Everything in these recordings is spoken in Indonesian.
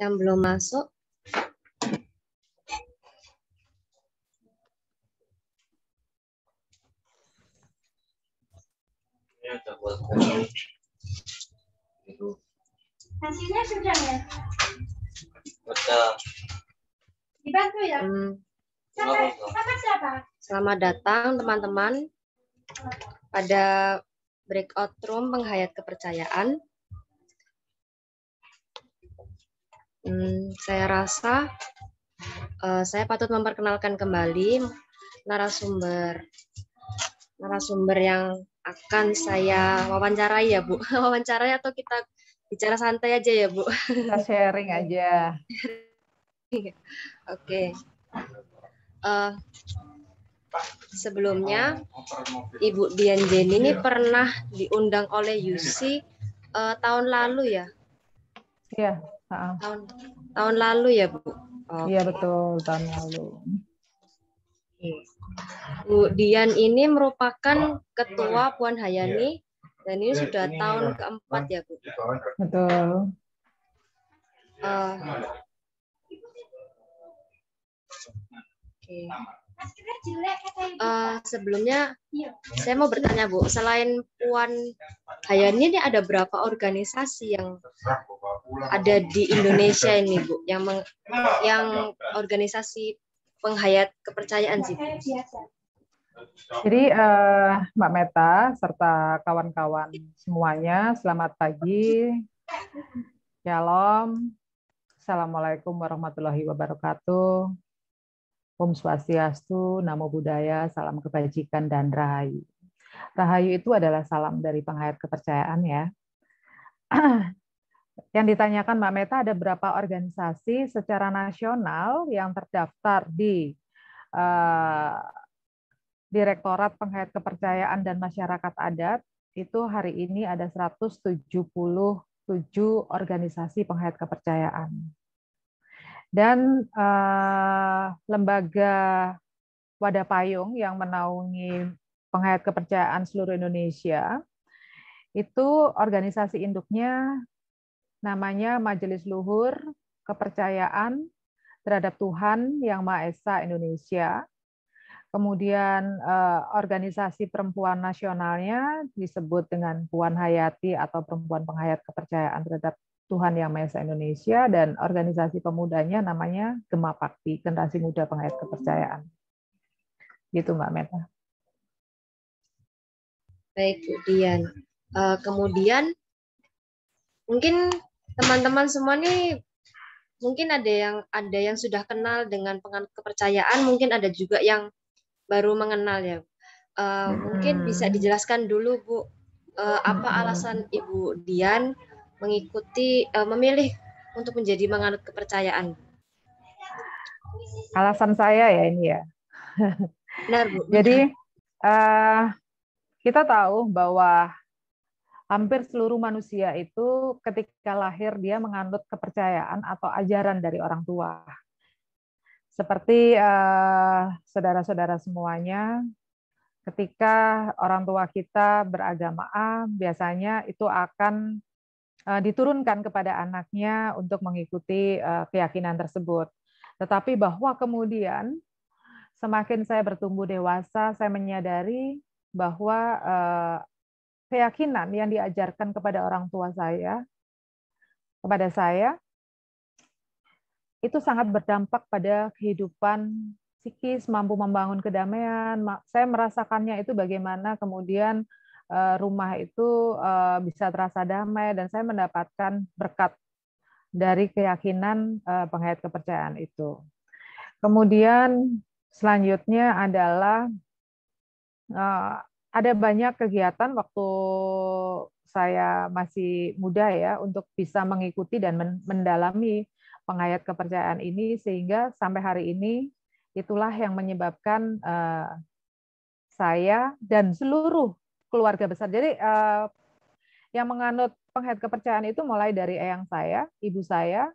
Yang belum masuk. Hasilnya sudah ya? Sudah. Dibantu ya? Hmm. siapa? selamat datang teman-teman pada breakout room penghayat kepercayaan. Hmm, saya rasa uh, saya patut memperkenalkan kembali narasumber narasumber yang akan saya wawancarai ya Bu. wawancarai atau kita bicara santai aja ya Bu? Kita sharing aja. Oke. okay. Uh, eh, sebelumnya Ibu Dian Jenny ini iya. pernah diundang oleh Yusi uh, tahun lalu ya? Iya. Tahun tahun lalu ya Bu? Okay. Iya, betul tahun lalu. Bu Dian ini merupakan ketua Puan Hayani dan ini sudah tahun keempat ya Bu? Betul. Uh, Oke. Okay. Uh, sebelumnya iya. saya mau bertanya Bu, selain Puan Hayani ini ada berapa organisasi yang ada di Indonesia ini Bu, yang meng, yang organisasi penghayat kepercayaan sih? Bu? Jadi uh, Mbak Meta serta kawan-kawan semuanya, selamat pagi, shalom, assalamualaikum warahmatullahi wabarakatuh. Om Swastiastu, Namo Buddhaya, Salam Kebajikan, dan Rahayu. Rahayu itu adalah salam dari penghayat kepercayaan ya. yang ditanyakan Mbak Meta ada berapa organisasi secara nasional yang terdaftar di uh, Direktorat Penghayat Kepercayaan dan Masyarakat Adat itu hari ini ada 177 organisasi penghayat kepercayaan dan uh, lembaga wadah payung yang menaungi penghayat kepercayaan seluruh Indonesia itu organisasi induknya namanya Majelis Luhur Kepercayaan terhadap Tuhan Yang Maha Esa Indonesia. Kemudian eh, organisasi perempuan nasionalnya disebut dengan Puan Hayati atau Perempuan Penghayat Kepercayaan terhadap Tuhan Yang Maha Esa Indonesia dan organisasi pemudanya namanya Gema Pakti, Generasi Muda Pengait Kepercayaan. Gitu Mbak Meta. Baik, Bu Dian. Eh, kemudian mungkin teman-teman semua nih mungkin ada yang ada yang sudah kenal dengan pengait kepercayaan, mungkin ada juga yang baru mengenal ya. Uh, Mungkin bisa dijelaskan dulu Bu uh, apa alasan Ibu Dian mengikuti uh, memilih untuk menjadi menganut kepercayaan? Alasan saya ya ini ya. Benar, Bu. Jadi uh, kita tahu bahwa hampir seluruh manusia itu ketika lahir dia menganut kepercayaan atau ajaran dari orang tua. Seperti eh, saudara-saudara uh, semuanya, ketika orang tua kita beragama A, biasanya itu akan Eh, diturunkan kepada anaknya untuk mengikuti eh, keyakinan tersebut. Tetapi bahwa kemudian semakin saya bertumbuh dewasa, saya menyadari bahwa eh, keyakinan yang diajarkan kepada orang tua saya kepada saya itu sangat berdampak pada kehidupan psikis, mampu membangun kedamaian. Saya merasakannya itu bagaimana kemudian Eh, rumah itu eh, bisa terasa damai dan saya mendapatkan berkat dari keyakinan eh, penghayat kepercayaan itu. Kemudian selanjutnya adalah ada banyak kegiatan waktu saya masih muda ya untuk bisa mengikuti dan mendalami penghayat kepercayaan ini sehingga sampai hari ini itulah yang menyebabkan saya dan seluruh keluarga besar. Jadi uh, yang menganut penghayat kepercayaan itu mulai dari eyang saya, ibu saya,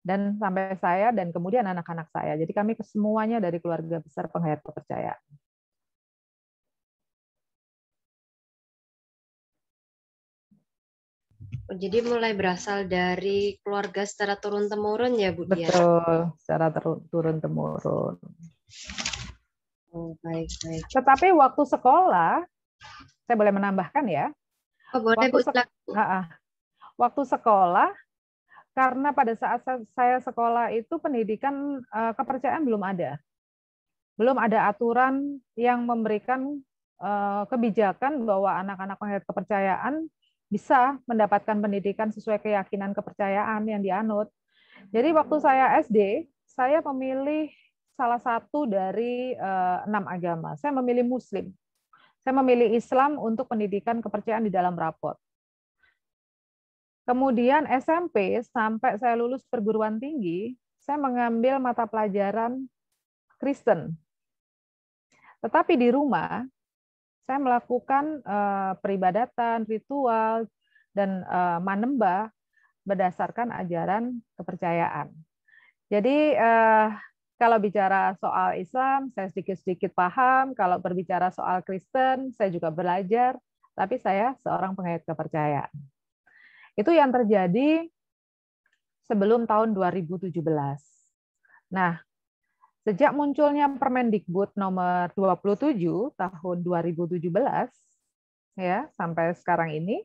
dan sampai saya dan kemudian anak-anak saya. Jadi kami semuanya dari keluarga besar penghayat kepercayaan. Oh, jadi mulai berasal dari keluarga secara turun temurun ya Bu Betul, secara turun temurun. Oh, baik baik. Tetapi waktu sekolah saya boleh menambahkan ya. Oh, boleh, waktu, uh, waktu sekolah, karena pada saat saya sekolah itu pendidikan uh, kepercayaan belum ada. Belum ada aturan yang memberikan uh, kebijakan bahwa anak-anak penghayat kepercayaan bisa mendapatkan pendidikan sesuai keyakinan kepercayaan yang dianut. Jadi waktu saya SD, saya memilih salah satu dari uh, enam agama. Saya memilih Muslim. Saya memilih Islam untuk pendidikan kepercayaan di dalam rapot. Kemudian SMP sampai saya lulus perguruan tinggi, saya mengambil mata pelajaran Kristen. Tetapi di rumah saya melakukan eh, peribadatan, ritual dan uh, eh, manembah berdasarkan ajaran kepercayaan. Jadi eh, kalau bicara soal Islam, saya sedikit-sedikit paham. Kalau berbicara soal Kristen, saya juga belajar. Tapi saya seorang pengayat kepercayaan. Itu yang terjadi sebelum tahun 2017. Nah, sejak munculnya Permendikbud nomor 27 tahun 2017 ya sampai sekarang ini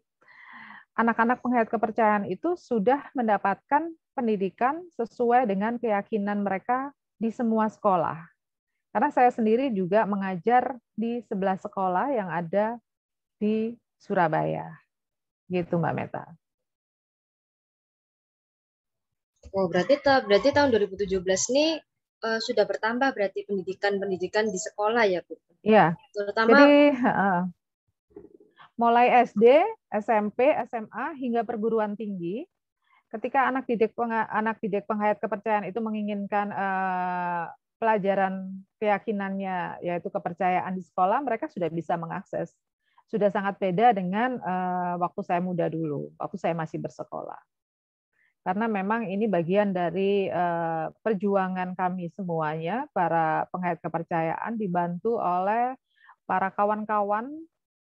anak-anak penghayat kepercayaan itu sudah mendapatkan pendidikan sesuai dengan keyakinan mereka di semua sekolah. Karena saya sendiri juga mengajar di sebelah sekolah yang ada di Surabaya. Gitu Mbak Meta. Oh, berarti berarti tahun 2017 ini uh, sudah bertambah berarti pendidikan-pendidikan di sekolah ya, Bu. Iya. Terutama Jadi uh, mulai SD, SMP, SMA hingga perguruan tinggi ketika anak didik peng anak didik penghayat kepercayaan itu menginginkan eh, pelajaran keyakinannya yaitu kepercayaan di sekolah mereka sudah bisa mengakses sudah sangat beda dengan eh, waktu saya muda dulu waktu saya masih bersekolah karena memang ini bagian dari eh, perjuangan kami semuanya para penghayat kepercayaan dibantu oleh para kawan-kawan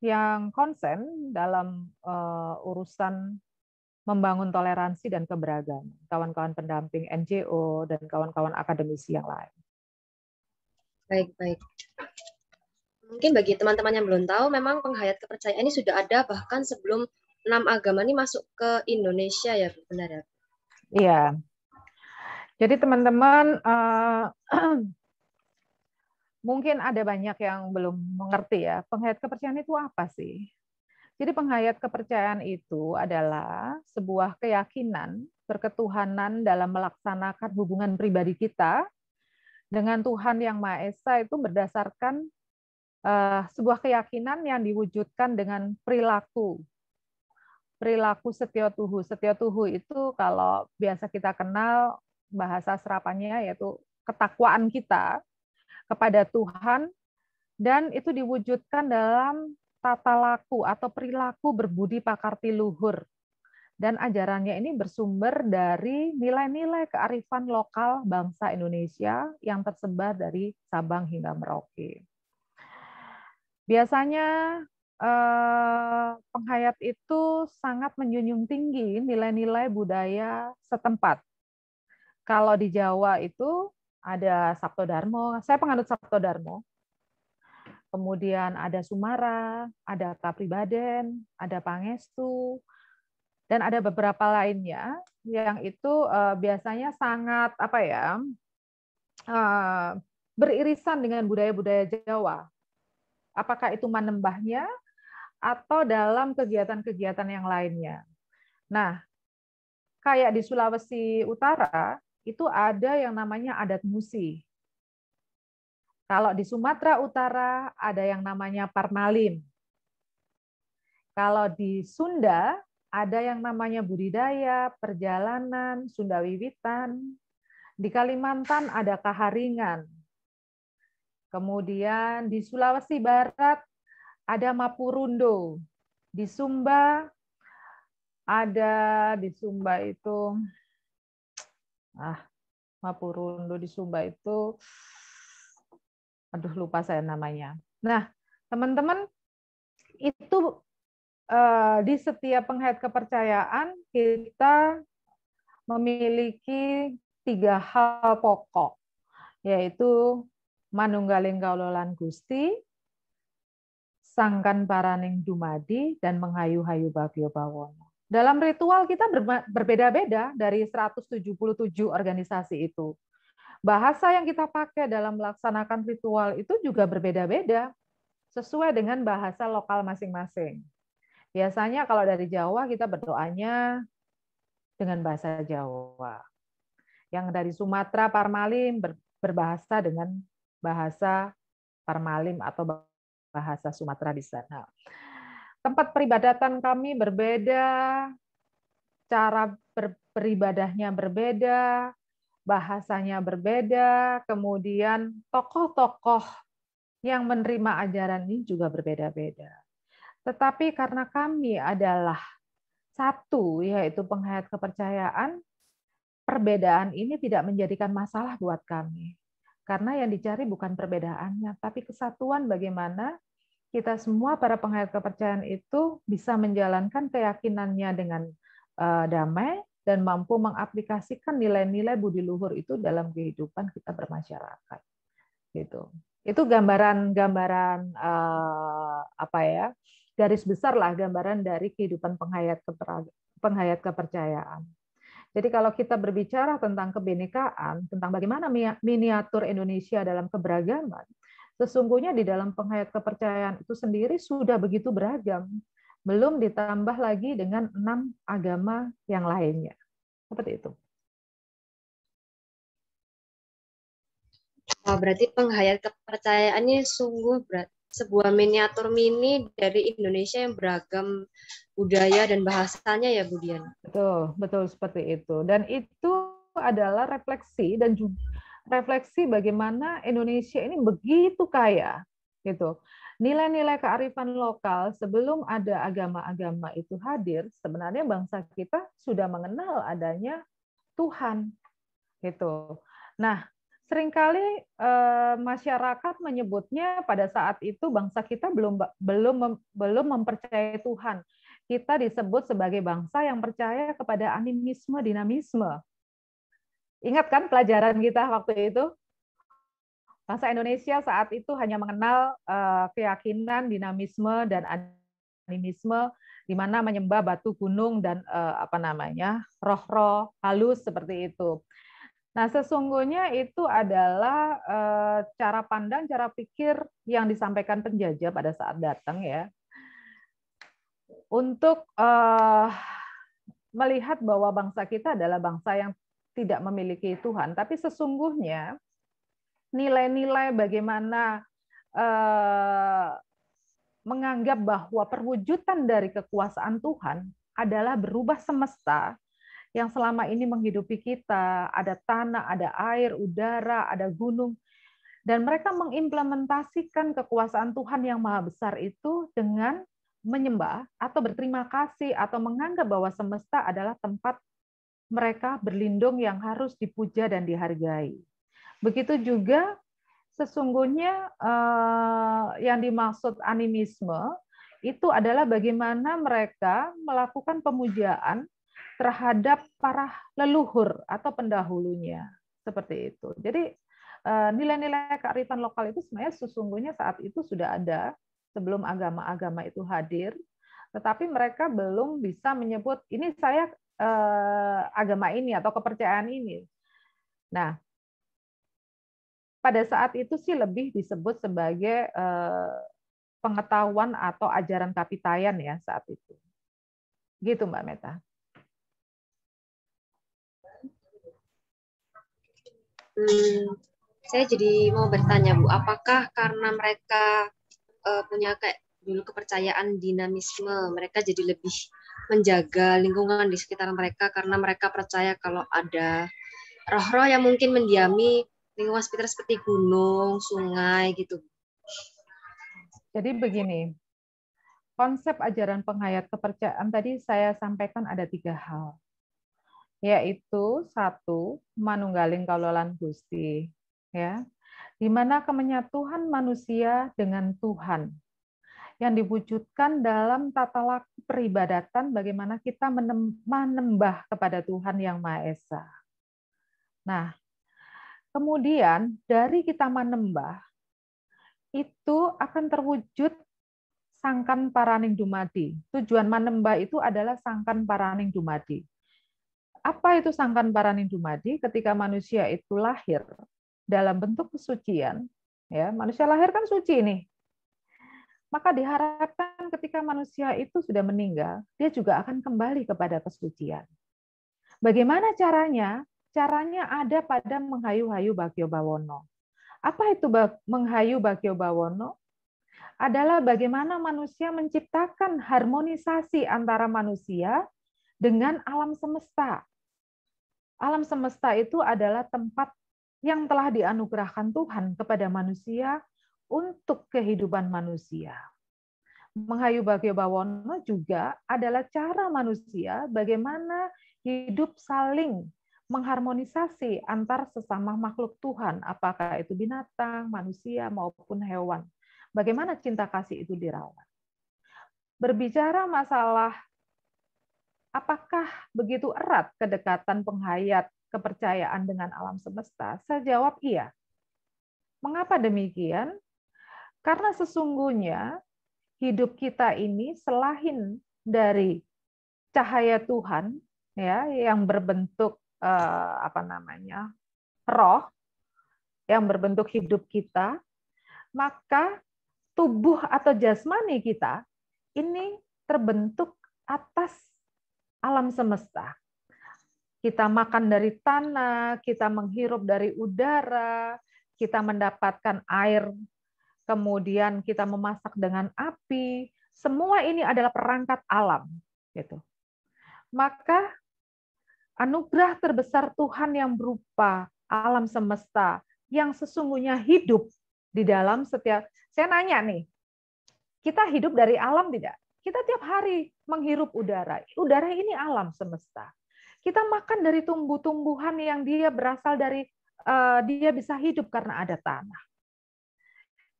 yang konsen dalam uh, urusan membangun toleransi dan keberagaman, kawan-kawan pendamping NGO dan kawan-kawan akademisi yang lain. Baik, baik. Mungkin bagi teman-teman yang belum tahu, memang penghayat kepercayaan ini sudah ada bahkan sebelum enam agama ini masuk ke Indonesia ya, benar ya? Iya. Jadi teman-teman eh, mungkin ada banyak yang belum mengerti ya, penghayat kepercayaan itu apa sih? Jadi penghayat kepercayaan itu adalah sebuah keyakinan berketuhanan dalam melaksanakan hubungan pribadi kita dengan Tuhan yang Maha Esa itu berdasarkan uh, sebuah keyakinan yang diwujudkan dengan perilaku perilaku setia tuhu. setia tuhu itu kalau biasa kita kenal bahasa serapannya yaitu ketakwaan kita kepada Tuhan dan itu diwujudkan dalam tata laku atau perilaku berbudi pakarti luhur. Dan ajarannya ini bersumber dari nilai-nilai kearifan lokal bangsa Indonesia yang tersebar dari Sabang hingga Merauke. Biasanya eh, penghayat itu sangat menjunjung tinggi nilai-nilai budaya setempat. Kalau di Jawa itu ada Sabto Darmo, saya penganut Sabto Darmo, kemudian ada Sumara, ada Kapribaden, ada Pangestu, dan ada beberapa lainnya yang itu eh, biasanya sangat apa ya eh, beririsan dengan budaya-budaya Jawa. Apakah itu manembahnya atau dalam kegiatan-kegiatan yang lainnya. Nah, kayak di Sulawesi Utara itu ada yang namanya adat musi. Kalau di Sumatera Utara ada yang namanya Parmalim. Kalau di Sunda ada yang namanya budidaya, perjalanan, Sunda Wiwitan. Di Kalimantan ada Kaharingan. Kemudian di Sulawesi Barat ada Mapurundo. Di Sumba ada di Sumba itu ah Mapurundo di Sumba itu aduh lupa saya namanya. Nah, teman-teman itu eh, di setiap penghayat kepercayaan kita memiliki tiga hal pokok yaitu manunggaling gaulolan Gusti, sangkan paraning dumadi dan menghayu-hayu bagyo bawono. Dalam ritual kita berbeda-beda dari 177 organisasi itu bahasa yang kita pakai dalam melaksanakan ritual itu juga berbeda-beda sesuai dengan bahasa lokal masing-masing. Biasanya kalau dari Jawa kita berdoanya dengan bahasa Jawa. Yang dari Sumatera Parmalim berbahasa dengan bahasa Parmalim atau bahasa Sumatera di sana. Tempat peribadatan kami berbeda, cara beribadahnya berbeda, bahasanya berbeda, kemudian tokoh-tokoh yang menerima ajaran ini juga berbeda-beda. Tetapi karena kami adalah satu, yaitu penghayat kepercayaan, perbedaan ini tidak menjadikan masalah buat kami. Karena yang dicari bukan perbedaannya, tapi kesatuan bagaimana kita semua para penghayat kepercayaan itu bisa menjalankan keyakinannya dengan eh, damai, dan mampu mengaplikasikan nilai-nilai budi luhur itu dalam kehidupan kita bermasyarakat. Gitu. Itu gambaran-gambaran uh, eh, apa ya? garis besar lah gambaran dari kehidupan penghayat penghayat kepercayaan. Jadi kalau kita berbicara tentang kebenekaan, tentang bagaimana miniatur Indonesia dalam keberagaman, sesungguhnya di dalam penghayat kepercayaan itu sendiri sudah begitu beragam belum ditambah lagi dengan enam agama yang lainnya. Seperti itu. Berarti penghayat kepercayaannya sungguh berat, sebuah miniatur mini dari Indonesia yang beragam budaya dan bahasanya ya Bu Dian. Betul, betul seperti itu. Dan itu adalah refleksi dan juga refleksi bagaimana Indonesia ini begitu kaya gitu nilai-nilai kearifan lokal sebelum ada agama-agama itu hadir, sebenarnya bangsa kita sudah mengenal adanya Tuhan. Gitu. Nah, seringkali eh, masyarakat menyebutnya pada saat itu bangsa kita belum belum belum mempercayai Tuhan. Kita disebut sebagai bangsa yang percaya kepada animisme dinamisme. Ingat kan pelajaran kita waktu itu? Bangsa Indonesia saat itu hanya mengenal uh, keyakinan dinamisme dan animisme di mana menyembah batu gunung dan uh, apa namanya roh-roh halus seperti itu. Nah, sesungguhnya itu adalah uh, cara pandang, cara pikir yang disampaikan penjajah pada saat datang ya. Untuk uh, melihat bahwa bangsa kita adalah bangsa yang tidak memiliki Tuhan, tapi sesungguhnya nilai-nilai bagaimana eh, menganggap bahwa perwujudan dari kekuasaan Tuhan adalah berubah semesta yang selama ini menghidupi kita, ada tanah, ada air, udara, ada gunung, dan mereka mengimplementasikan kekuasaan Tuhan yang maha besar itu dengan menyembah atau berterima kasih atau menganggap bahwa semesta adalah tempat mereka berlindung yang harus dipuja dan dihargai. Begitu juga sesungguhnya eh, yang dimaksud animisme itu adalah bagaimana mereka melakukan pemujaan terhadap para leluhur atau pendahulunya seperti itu. Jadi eh, nilai-nilai kearifan lokal itu sebenarnya sesungguhnya saat itu sudah ada sebelum agama-agama itu hadir, tetapi mereka belum bisa menyebut ini saya eh, agama ini atau kepercayaan ini. Nah, pada saat itu sih lebih disebut sebagai eh, pengetahuan atau ajaran kapitayan ya saat itu. Gitu Mbak Meta. Hmm, saya jadi mau bertanya Bu, apakah karena mereka eh, punya kayak dulu kepercayaan dinamisme, mereka jadi lebih menjaga lingkungan di sekitar mereka karena mereka percaya kalau ada roh-roh yang mungkin mendiami lingkungan sekitar seperti gunung, sungai gitu. Jadi begini, konsep ajaran penghayat kepercayaan tadi saya sampaikan ada tiga hal, yaitu satu manunggaling kaulolan gusti, ya, di mana kemenyatuhan manusia dengan Tuhan yang diwujudkan dalam tata laku peribadatan bagaimana kita menembah kepada Tuhan yang Maha Esa. Nah, Kemudian dari kita menembah itu akan terwujud sangkan paraning dumadi. Tujuan menembah itu adalah sangkan paraning dumadi. Apa itu sangkan paraning dumadi? Ketika manusia itu lahir dalam bentuk kesucian, ya manusia lahir kan suci nih. Maka diharapkan ketika manusia itu sudah meninggal, dia juga akan kembali kepada kesucian. Bagaimana caranya? caranya ada pada menghayu-hayu Bagyo Bawono. Apa itu menghayu Bagyo Bawono? Adalah bagaimana manusia menciptakan harmonisasi antara manusia dengan alam semesta. Alam semesta itu adalah tempat yang telah dianugerahkan Tuhan kepada manusia untuk kehidupan manusia. Menghayu Bagyo Bawono juga adalah cara manusia bagaimana hidup saling mengharmonisasi antar sesama makhluk Tuhan, apakah itu binatang, manusia, maupun hewan. Bagaimana cinta kasih itu dirawat? Berbicara masalah apakah begitu erat kedekatan penghayat kepercayaan dengan alam semesta, saya jawab iya. Mengapa demikian? Karena sesungguhnya hidup kita ini selain dari cahaya Tuhan ya yang berbentuk uh, apa namanya roh yang berbentuk hidup kita, maka tubuh atau jasmani kita ini terbentuk atas alam semesta. Kita makan dari tanah, kita menghirup dari udara, kita mendapatkan air, kemudian kita memasak dengan api. Semua ini adalah perangkat alam, gitu. Maka anugerah terbesar Tuhan yang berupa alam semesta yang sesungguhnya hidup di dalam setiap saya nanya nih kita hidup dari alam tidak kita tiap hari menghirup udara udara ini alam semesta kita makan dari tumbuh-tumbuhan yang dia berasal dari uh, dia bisa hidup karena ada tanah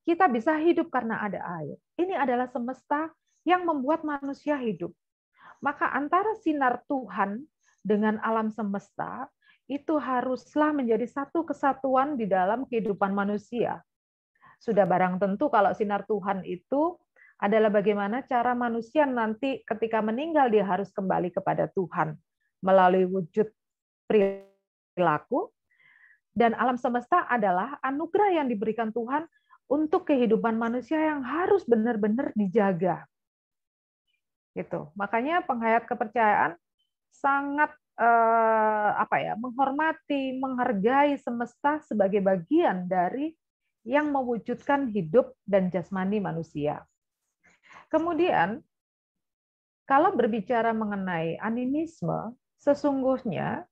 kita bisa hidup karena ada air ini adalah semesta yang membuat manusia hidup maka antara sinar Tuhan dengan alam semesta itu haruslah menjadi satu kesatuan di dalam kehidupan manusia. Sudah barang tentu kalau sinar Tuhan itu adalah bagaimana cara manusia nanti ketika meninggal dia harus kembali kepada Tuhan melalui wujud perilaku dan alam semesta adalah anugerah yang diberikan Tuhan untuk kehidupan manusia yang harus benar-benar dijaga. Gitu. Makanya penghayat kepercayaan sangat eh, apa ya menghormati, menghargai semesta sebagai bagian dari yang mewujudkan hidup dan jasmani manusia. Kemudian, kalau berbicara mengenai animisme, sesungguhnya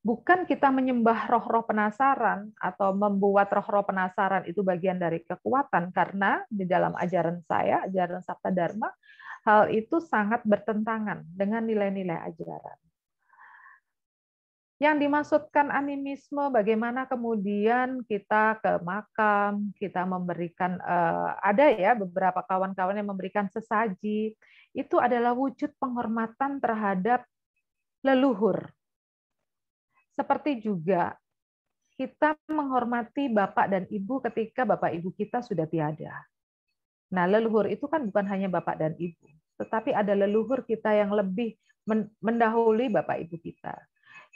bukan kita menyembah roh-roh penasaran atau membuat roh-roh penasaran itu bagian dari kekuatan, karena di dalam ajaran saya, ajaran Sabta Dharma, hal itu sangat bertentangan dengan nilai-nilai ajaran. Yang dimaksudkan animisme bagaimana kemudian kita ke makam, kita memberikan eh, ada ya beberapa kawan-kawan yang memberikan sesaji, itu adalah wujud penghormatan terhadap leluhur. Seperti juga kita menghormati bapak dan ibu ketika bapak ibu kita sudah tiada. Nah, leluhur itu kan bukan hanya bapak dan ibu, tetapi ada leluhur kita yang lebih mendahului bapak ibu kita.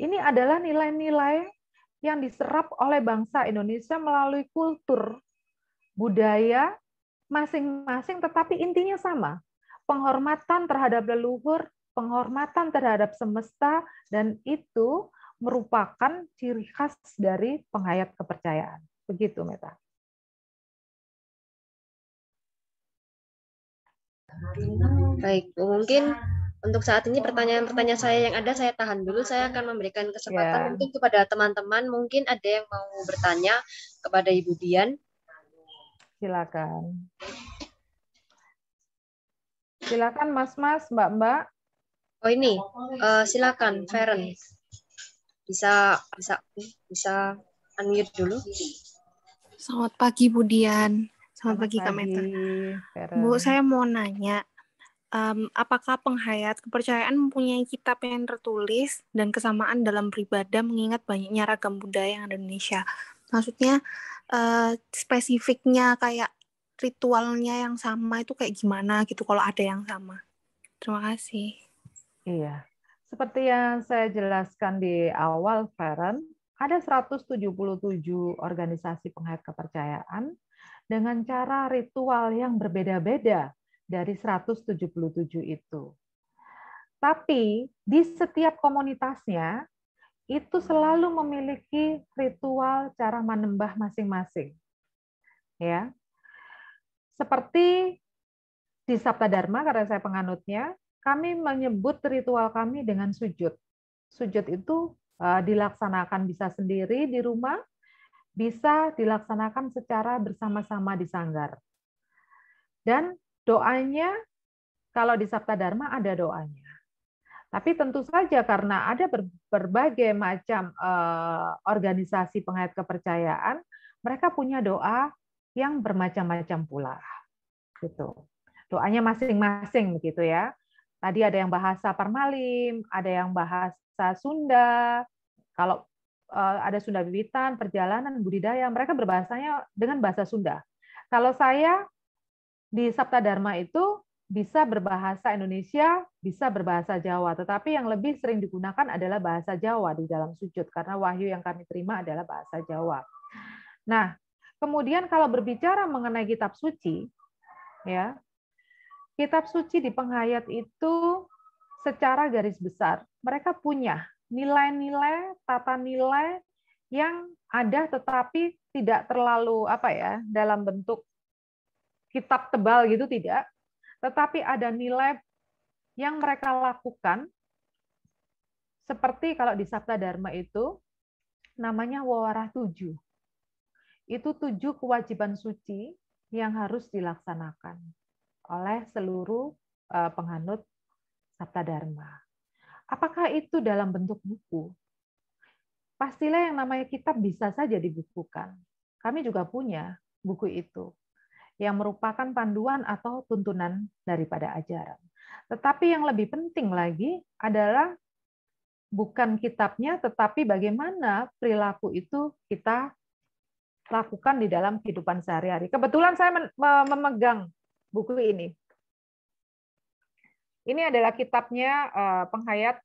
Ini adalah nilai-nilai yang diserap oleh bangsa Indonesia melalui kultur, budaya masing-masing tetapi intinya sama. Penghormatan terhadap leluhur, penghormatan terhadap semesta dan itu merupakan ciri khas dari penghayat kepercayaan. Begitu, Meta. Baik, mungkin untuk saat ini pertanyaan-pertanyaan saya yang ada saya tahan dulu. Saya akan memberikan kesempatan yeah. mungkin kepada teman-teman. Mungkin ada yang mau bertanya kepada Ibu Dian. Silakan. Silakan Mas-mas, Mbak-mbak. Oh ini, uh, silakan Feren. Bisa bisa bisa unmute dulu. Selamat pagi Bu Dian. Selamat, pagi Kak Meta. Bu, saya mau nanya, um, apakah penghayat kepercayaan mempunyai kitab yang tertulis dan kesamaan dalam beribadah mengingat banyaknya ragam budaya yang ada di Indonesia? Maksudnya uh, spesifiknya kayak ritualnya yang sama itu kayak gimana gitu kalau ada yang sama? Terima kasih. Iya. Seperti yang saya jelaskan di awal, Feren, ada 177 organisasi penghayat kepercayaan dengan cara ritual yang berbeda-beda dari 177 itu. Tapi di setiap komunitasnya itu selalu memiliki ritual cara menembah masing-masing. Ya. Seperti di Sabta Dharma karena saya penganutnya, kami menyebut ritual kami dengan sujud. Sujud itu eh, dilaksanakan bisa sendiri di rumah bisa dilaksanakan secara bersama-sama di sanggar. Dan doanya, kalau di Sabta Dharma ada doanya. Tapi tentu saja karena ada berbagai macam eh, organisasi pengait kepercayaan, mereka punya doa yang bermacam-macam pula. Gitu. Doanya masing-masing begitu ya. Tadi ada yang bahasa Parmalim, ada yang bahasa Sunda. Kalau Eh, ada Sunda Bibitan, perjalanan, budidaya, mereka berbahasanya dengan bahasa Sunda. Kalau saya di Sabta Dharma itu bisa berbahasa Indonesia, bisa berbahasa Jawa, tetapi yang lebih sering digunakan adalah bahasa Jawa di dalam sujud karena wahyu yang kami terima adalah bahasa Jawa. Nah, kemudian kalau berbicara mengenai kitab suci, ya. Kitab suci di penghayat itu secara garis besar mereka punya nilai-nilai tata nilai yang ada tetapi tidak terlalu apa ya dalam bentuk kitab tebal gitu tidak tetapi ada nilai yang mereka lakukan seperti kalau di Sabta Dharma itu namanya wawarah tujuh itu tujuh kewajiban suci yang harus dilaksanakan oleh seluruh eh, penganut Sabta Dharma. Apakah itu dalam bentuk buku? Pastilah yang namanya kitab bisa saja dibukukan. Kami juga punya buku itu yang merupakan panduan atau tuntunan daripada ajaran. Tetapi yang lebih penting lagi adalah bukan kitabnya, tetapi bagaimana perilaku itu kita lakukan di dalam kehidupan sehari-hari. Kebetulan saya memegang buku ini. Ini adalah kitabnya eh, penghayat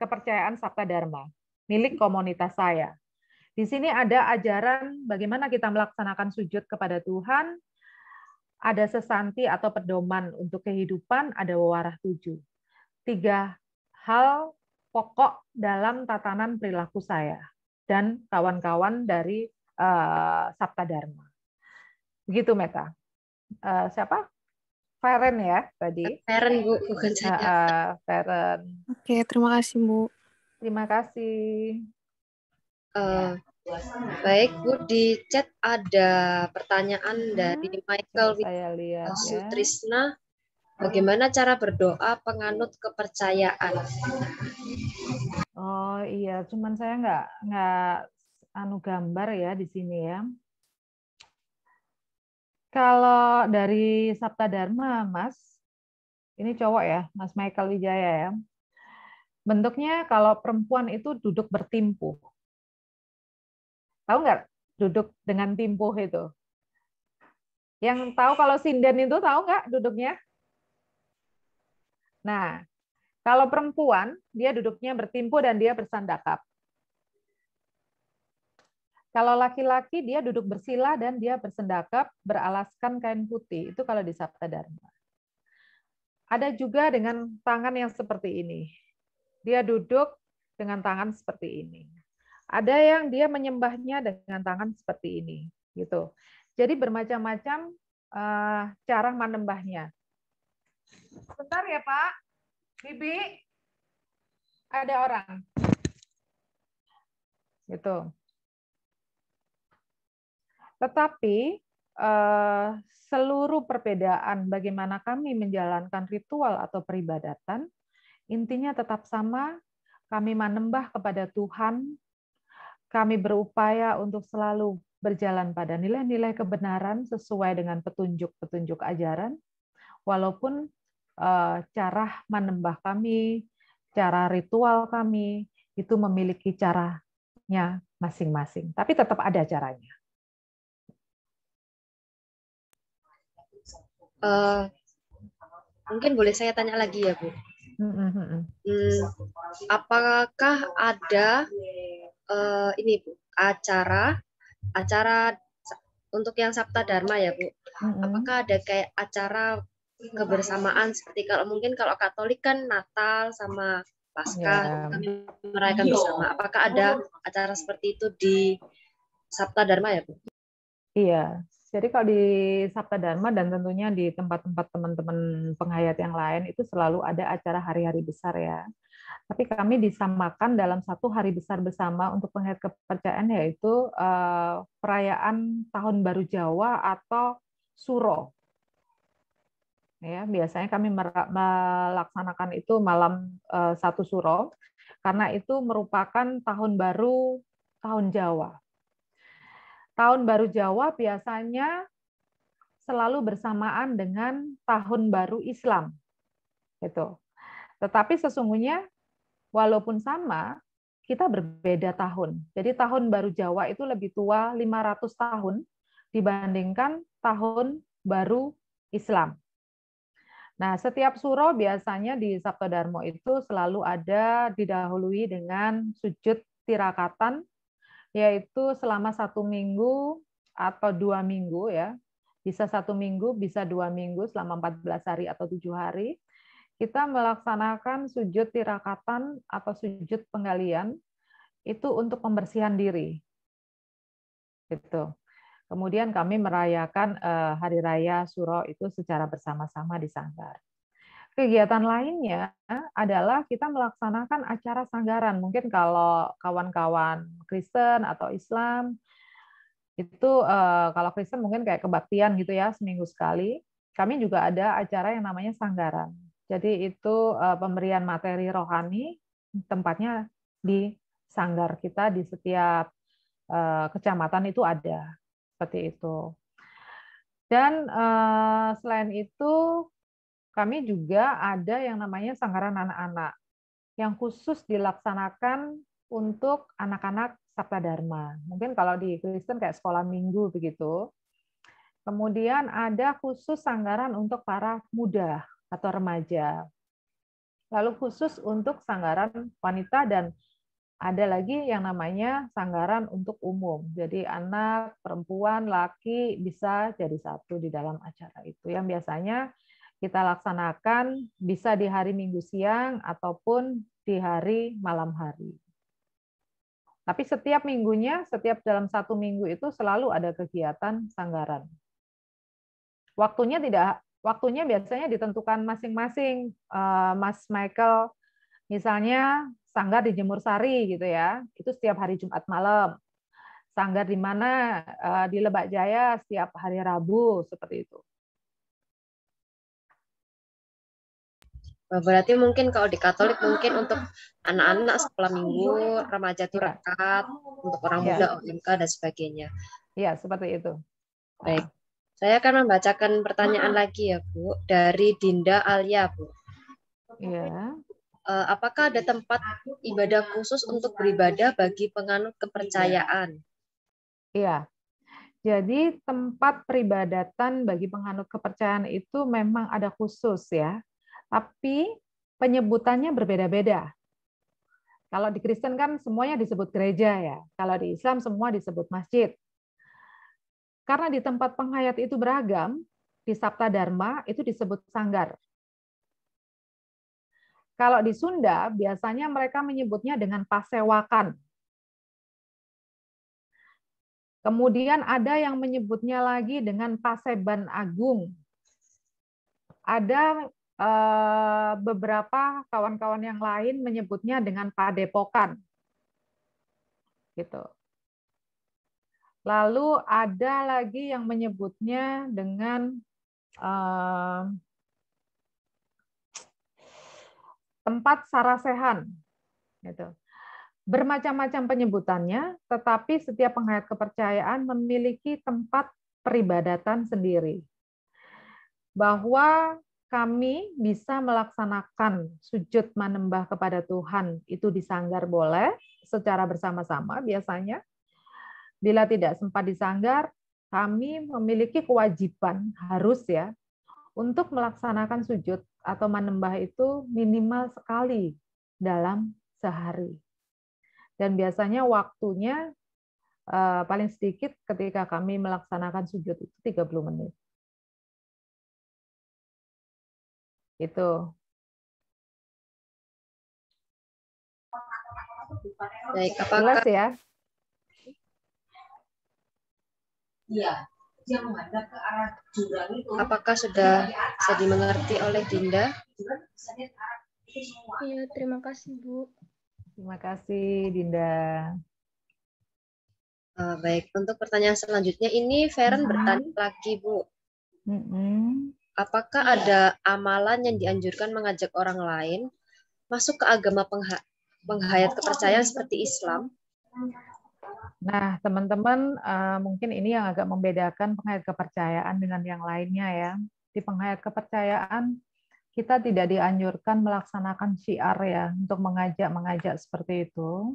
kepercayaan Sabta Dharma milik komunitas saya. Di sini ada ajaran bagaimana kita melaksanakan sujud kepada Tuhan, ada sesanti atau pedoman untuk kehidupan, ada wawarah tujuh. Tiga hal pokok dalam tatanan perilaku saya dan kawan-kawan dari uh, Sabta Dharma. Begitu, Meta. Uh, siapa? Feren ya tadi. Feren Bu, bukan saya. Feren. Oke, terima kasih Bu. Terima kasih. Uh, baik Bu, di chat ada pertanyaan hmm, dari Michael saya lihat, ya. Sutrisna. Ya. Bagaimana cara berdoa penganut kepercayaan? Oh iya, cuman saya nggak nggak anu gambar ya di sini ya. Kalau dari Sabta Dharma, Mas, ini cowok ya, Mas Michael Wijaya ya. Bentuknya kalau perempuan itu duduk bertimpu. Tahu nggak duduk dengan timpuh itu? Yang tahu kalau sinden itu tahu nggak duduknya? Nah, kalau perempuan, dia duduknya bertimpu dan dia bersandakap. Kalau laki-laki dia duduk bersila dan dia bersendakap beralaskan kain putih. Itu kalau di Sabda Dharma. Ada juga dengan tangan yang seperti ini. Dia duduk dengan tangan seperti ini. Ada yang dia menyembahnya dengan tangan seperti ini, gitu. Jadi bermacam-macam eh, cara menembahnya. Sebentar ya Pak, Bibi, ada orang. Gitu. Tetapi eh, seluruh perbedaan bagaimana kami menjalankan ritual atau peribadatan, intinya tetap sama, kami menembah kepada Tuhan, kami berupaya untuk selalu berjalan pada nilai-nilai kebenaran sesuai dengan petunjuk-petunjuk ajaran, walaupun eh, cara menembah kami, cara ritual kami, itu memiliki caranya masing-masing. Tapi tetap ada caranya. uh, mungkin boleh saya tanya lagi ya Bu. Hmm, apakah ada uh, ini Bu acara acara untuk yang Sabta Dharma ya Bu? Apakah ada kayak acara kebersamaan seperti kalau mungkin kalau Katolik kan Natal sama Pasca ya. Kan merayakan iya. bersama. Apakah ada acara seperti itu di Sabta Dharma ya Bu? Iya, jadi kalau di Sabta Dharma dan tentunya di tempat-tempat teman-teman penghayat yang lain itu selalu ada acara hari-hari besar ya. Tapi kami disamakan dalam satu hari besar bersama untuk penghayat kepercayaan yaitu eh, perayaan Tahun Baru Jawa atau Suro. Ya, biasanya kami melaksanakan itu malam eh, satu Suro karena itu merupakan tahun baru tahun Jawa Tahun baru Jawa biasanya selalu bersamaan dengan tahun baru Islam. Gitu. Tetapi sesungguhnya walaupun sama, kita berbeda tahun. Jadi tahun baru Jawa itu lebih tua 500 tahun dibandingkan tahun baru Islam. Nah, setiap suro biasanya di Sabto Darmo itu selalu ada didahului dengan sujud tirakatan yaitu selama satu minggu atau dua minggu ya bisa satu minggu bisa dua minggu selama 14 hari atau tujuh hari kita melaksanakan sujud tirakatan atau sujud penggalian itu untuk pembersihan diri itu kemudian kami merayakan eh, hari raya suro itu secara bersama-sama di sanggar Kegiatan lainnya adalah kita melaksanakan acara sanggaran. Mungkin kalau kawan-kawan Kristen atau Islam itu eh, kalau Kristen mungkin kayak kebaktian gitu ya seminggu sekali. Kami juga ada acara yang namanya sanggaran. Jadi itu eh, pemberian materi rohani tempatnya di sanggar kita di setiap eh, kecamatan itu ada seperti itu. Dan selain itu kami juga ada yang namanya sanggaran anak-anak yang khusus dilaksanakan untuk anak-anak Sabta Dharma. Mungkin kalau di Kristen kayak sekolah minggu begitu. Kemudian ada khusus sanggaran untuk para muda atau remaja. Lalu khusus untuk sanggaran wanita dan ada lagi yang namanya sanggaran untuk umum. Jadi anak, perempuan, laki bisa jadi satu di dalam acara itu. Yang biasanya kita laksanakan bisa di hari Minggu siang ataupun di hari malam hari. Tapi setiap minggunya, setiap dalam satu minggu itu selalu ada kegiatan sanggaran. Waktunya tidak, waktunya biasanya ditentukan masing-masing. Eh, Mas Michael, misalnya sanggar di Jemur Sari gitu ya, itu setiap hari Jumat malam. Sanggar di mana eh, di Lebak Jaya setiap hari Rabu seperti itu. Berarti mungkin kalau di Katolik ah, mungkin untuk ah, ah. anak-anak iya, sekolah iya. minggu, remaja iya. tirakat, untuk orang ya. muda OMK dan sebagainya. ya seperti itu. Baik. Saya akan membacakan pertanyaan lagi ya, Bu, dari Dinda Alia, Bu. ya Apakah ada tempat ibadah khusus untuk beribadah bagi penganut kepercayaan? Iya. Jadi tempat peribadatan bagi penganut kepercayaan itu memang ada khusus ya tapi penyebutannya berbeda-beda. Kalau di Kristen kan semuanya disebut gereja ya, kalau di Islam semua disebut masjid. Karena di tempat penghayat itu beragam, di Sabta Dharma itu disebut sanggar. Kalau di Sunda, biasanya mereka menyebutnya dengan pasewakan. Kemudian ada yang menyebutnya lagi dengan paseban agung. Ada Eh, beberapa kawan-kawan yang lain menyebutnya dengan padepokan. Gitu. Lalu ada lagi yang menyebutnya dengan eh, tempat sarasehan. Gitu. Bermacam-macam penyebutannya, tetapi setiap penghayat kepercayaan memiliki tempat peribadatan sendiri. Bahwa kami bisa melaksanakan sujud menembah kepada Tuhan itu di sanggar boleh secara bersama-sama biasanya. Bila tidak sempat di sanggar, kami memiliki kewajiban harus ya untuk melaksanakan sujud atau menembah itu minimal sekali dalam sehari. Dan biasanya waktunya eh, paling sedikit ketika kami melaksanakan sujud itu 30 menit. Itu. Baik, apakah... ya? Iya. Yang menghadap ke arah jurang itu. Apakah sudah bisa dimengerti oleh Dinda? Iya, terima kasih Bu. Terima kasih Dinda. Uh, baik, untuk pertanyaan selanjutnya ini Feren mm-hmm. bertanya lagi Bu. Mm -hmm apakah ada amalan yang dianjurkan mengajak orang lain masuk ke agama pengha penghayat kepercayaan seperti Islam? Nah, teman-teman, uh, mungkin ini yang agak membedakan penghayat kepercayaan dengan yang lainnya ya. Di penghayat kepercayaan, kita tidak dianjurkan melaksanakan syiar ya, untuk mengajak-mengajak seperti itu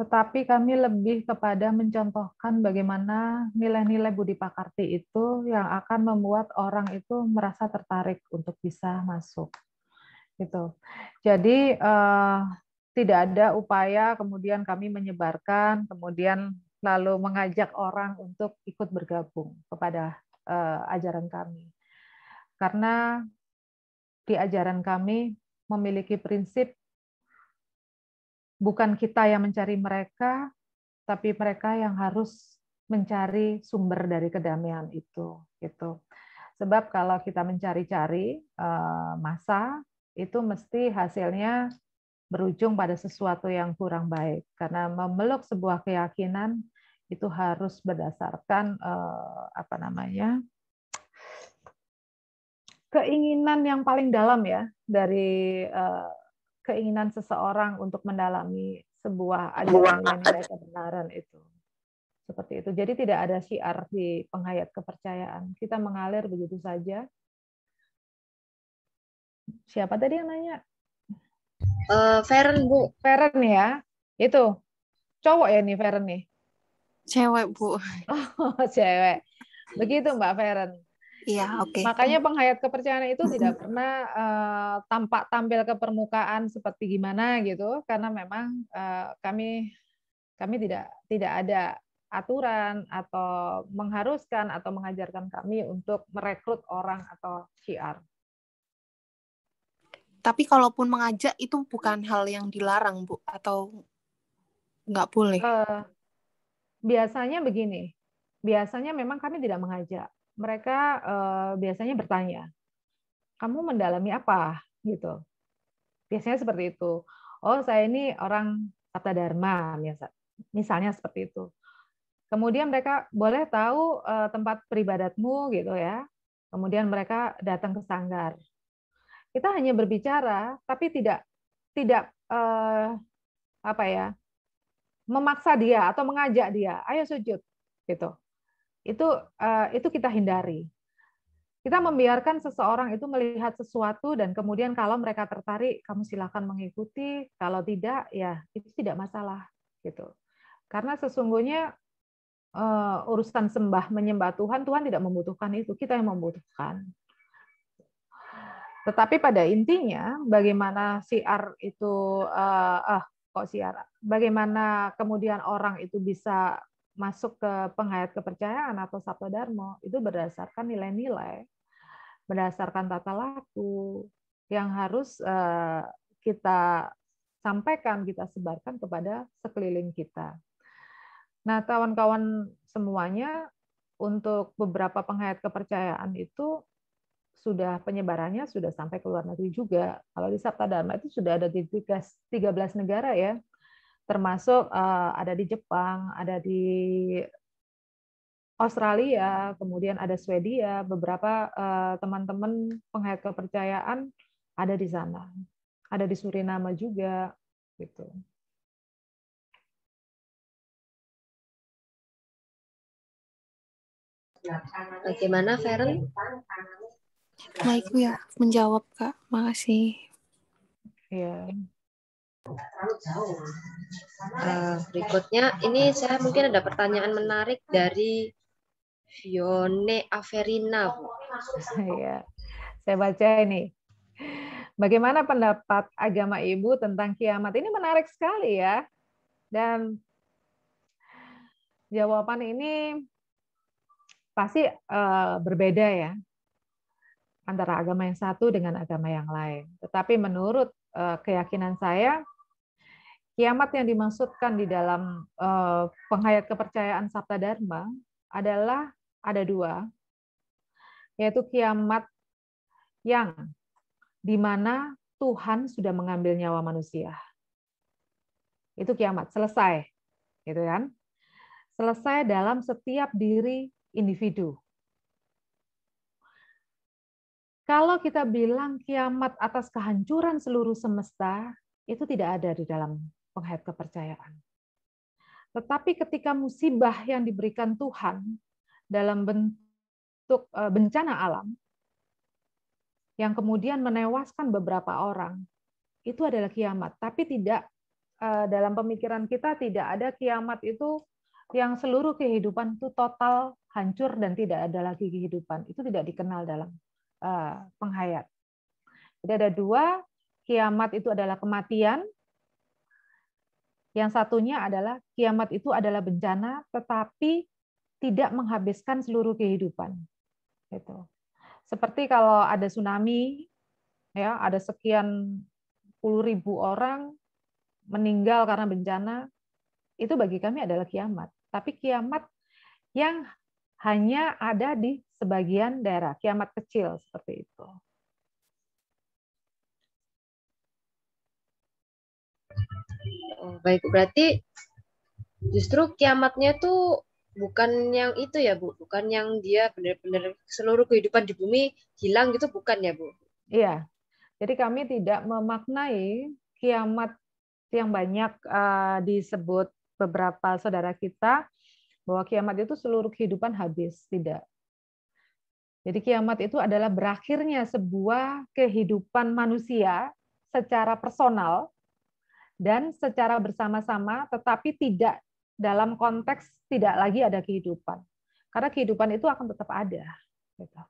tetapi kami lebih kepada mencontohkan bagaimana nilai-nilai Budi Pakarti itu yang akan membuat orang itu merasa tertarik untuk bisa masuk. Gitu. Jadi eh, tidak ada upaya kemudian kami menyebarkan, kemudian lalu mengajak orang untuk ikut bergabung kepada eh, ajaran kami. Karena di ajaran kami memiliki prinsip bukan kita yang mencari mereka, tapi mereka yang harus mencari sumber dari kedamaian itu. Gitu. Sebab kalau kita mencari-cari eh, masa, itu mesti hasilnya berujung pada sesuatu yang kurang baik. Karena memeluk sebuah keyakinan itu harus berdasarkan eh, apa namanya keinginan yang paling dalam ya dari eh, keinginan seseorang untuk mendalami sebuah ajaran yang nilai kebenaran itu. Seperti itu. Jadi tidak ada syiar di penghayat kepercayaan. Kita mengalir begitu saja. Siapa tadi yang nanya? Uh, Feren, Bu. Feren ya. Itu. Cowok ya nih Feren nih? Cewek, Bu. Oh, cewek. Begitu Mbak Feren. Iya, hmm, oke. Okay. Makanya penghayat kepercayaan itu tidak pernah uh, tampak tampil ke permukaan seperti gimana gitu, karena memang uh, kami kami tidak tidak ada aturan atau mengharuskan atau mengajarkan kami untuk merekrut orang atau cr. Tapi kalaupun mengajak itu bukan hal yang dilarang, Bu, atau nggak boleh? Uh, biasanya begini, biasanya memang kami tidak mengajak mereka uh, biasanya bertanya, kamu mendalami apa gitu. Biasanya seperti itu. Oh saya ini orang Sabta Dharma misalnya seperti itu. Kemudian mereka boleh tahu uh, tempat peribadatmu gitu ya. Kemudian mereka datang ke sanggar. Kita hanya berbicara tapi tidak tidak uh, apa ya memaksa dia atau mengajak dia ayo sujud gitu itu eh, itu kita hindari. Kita membiarkan seseorang itu melihat sesuatu dan kemudian kalau mereka tertarik, kamu silakan mengikuti. Kalau tidak, ya itu tidak masalah gitu. Karena sesungguhnya uh, urusan sembah menyembah Tuhan, Tuhan tidak membutuhkan itu, kita yang membutuhkan. Tetapi pada intinya, bagaimana siar itu, uh, ah, kok siar? Bagaimana kemudian orang itu bisa masuk ke penghayat kepercayaan atau Sabda Dharma itu berdasarkan nilai-nilai, berdasarkan tata laku yang harus eh, kita sampaikan, kita sebarkan kepada sekeliling kita. Nah, kawan-kawan semuanya untuk beberapa penghayat kepercayaan itu sudah penyebarannya sudah sampai ke luar negeri juga. Kalau di Sabta Dharma itu sudah ada di 13 negara ya termasuk uh, ada di Jepang, ada di Australia, kemudian ada Swedia, beberapa eh, teman-teman uh, penghayat kepercayaan ada di sana, ada di Suriname juga, gitu. Bagaimana, Feren? Baik, ya. Menjawab, Kak. Makasih. Iya. Yeah. Uh, berikutnya, ini saya mungkin ada pertanyaan menarik dari Fione Averina. Bu. Ya, saya baca ini. Bagaimana pendapat agama ibu tentang kiamat? Ini menarik sekali ya. Dan jawaban ini pasti uh, berbeda ya antara agama yang satu dengan agama yang lain. Tetapi menurut eh, keyakinan saya, kiamat yang dimaksudkan di dalam eh, penghayat kepercayaan Sabta Dharma adalah ada dua, yaitu kiamat yang di mana Tuhan sudah mengambil nyawa manusia. Itu kiamat, selesai. Gitu kan? Selesai dalam setiap diri individu kalau kita bilang kiamat atas kehancuran seluruh semesta, itu tidak ada di dalam penghayat kepercayaan. Tetapi ketika musibah yang diberikan Tuhan dalam bentuk e, bencana alam yang kemudian menewaskan beberapa orang, itu adalah kiamat. Tapi tidak e, dalam pemikiran kita tidak ada kiamat itu yang seluruh kehidupan itu total hancur dan tidak ada lagi kehidupan. Itu tidak dikenal dalam Eh, penghayat. Jadi ada dua, kiamat itu adalah kematian, yang satunya adalah kiamat itu adalah bencana, tetapi tidak menghabiskan seluruh kehidupan. Gitu. Seperti kalau ada tsunami, ya ada sekian puluh ribu orang meninggal karena bencana, itu bagi kami adalah kiamat. Tapi kiamat yang hanya ada di sebagian daerah, kiamat kecil seperti itu. Oh, baik, berarti justru kiamatnya tuh bukan yang itu ya Bu, bukan yang dia benar-benar seluruh kehidupan di bumi hilang gitu bukan ya Bu? Iya. Jadi kami tidak memaknai kiamat yang banyak uh, disebut beberapa saudara kita bahwa kiamat itu seluruh kehidupan habis, tidak. Jadi kiamat itu adalah berakhirnya sebuah kehidupan manusia secara personal dan secara bersama-sama tetapi tidak dalam konteks tidak lagi ada kehidupan. Karena kehidupan itu akan tetap ada. Gitu.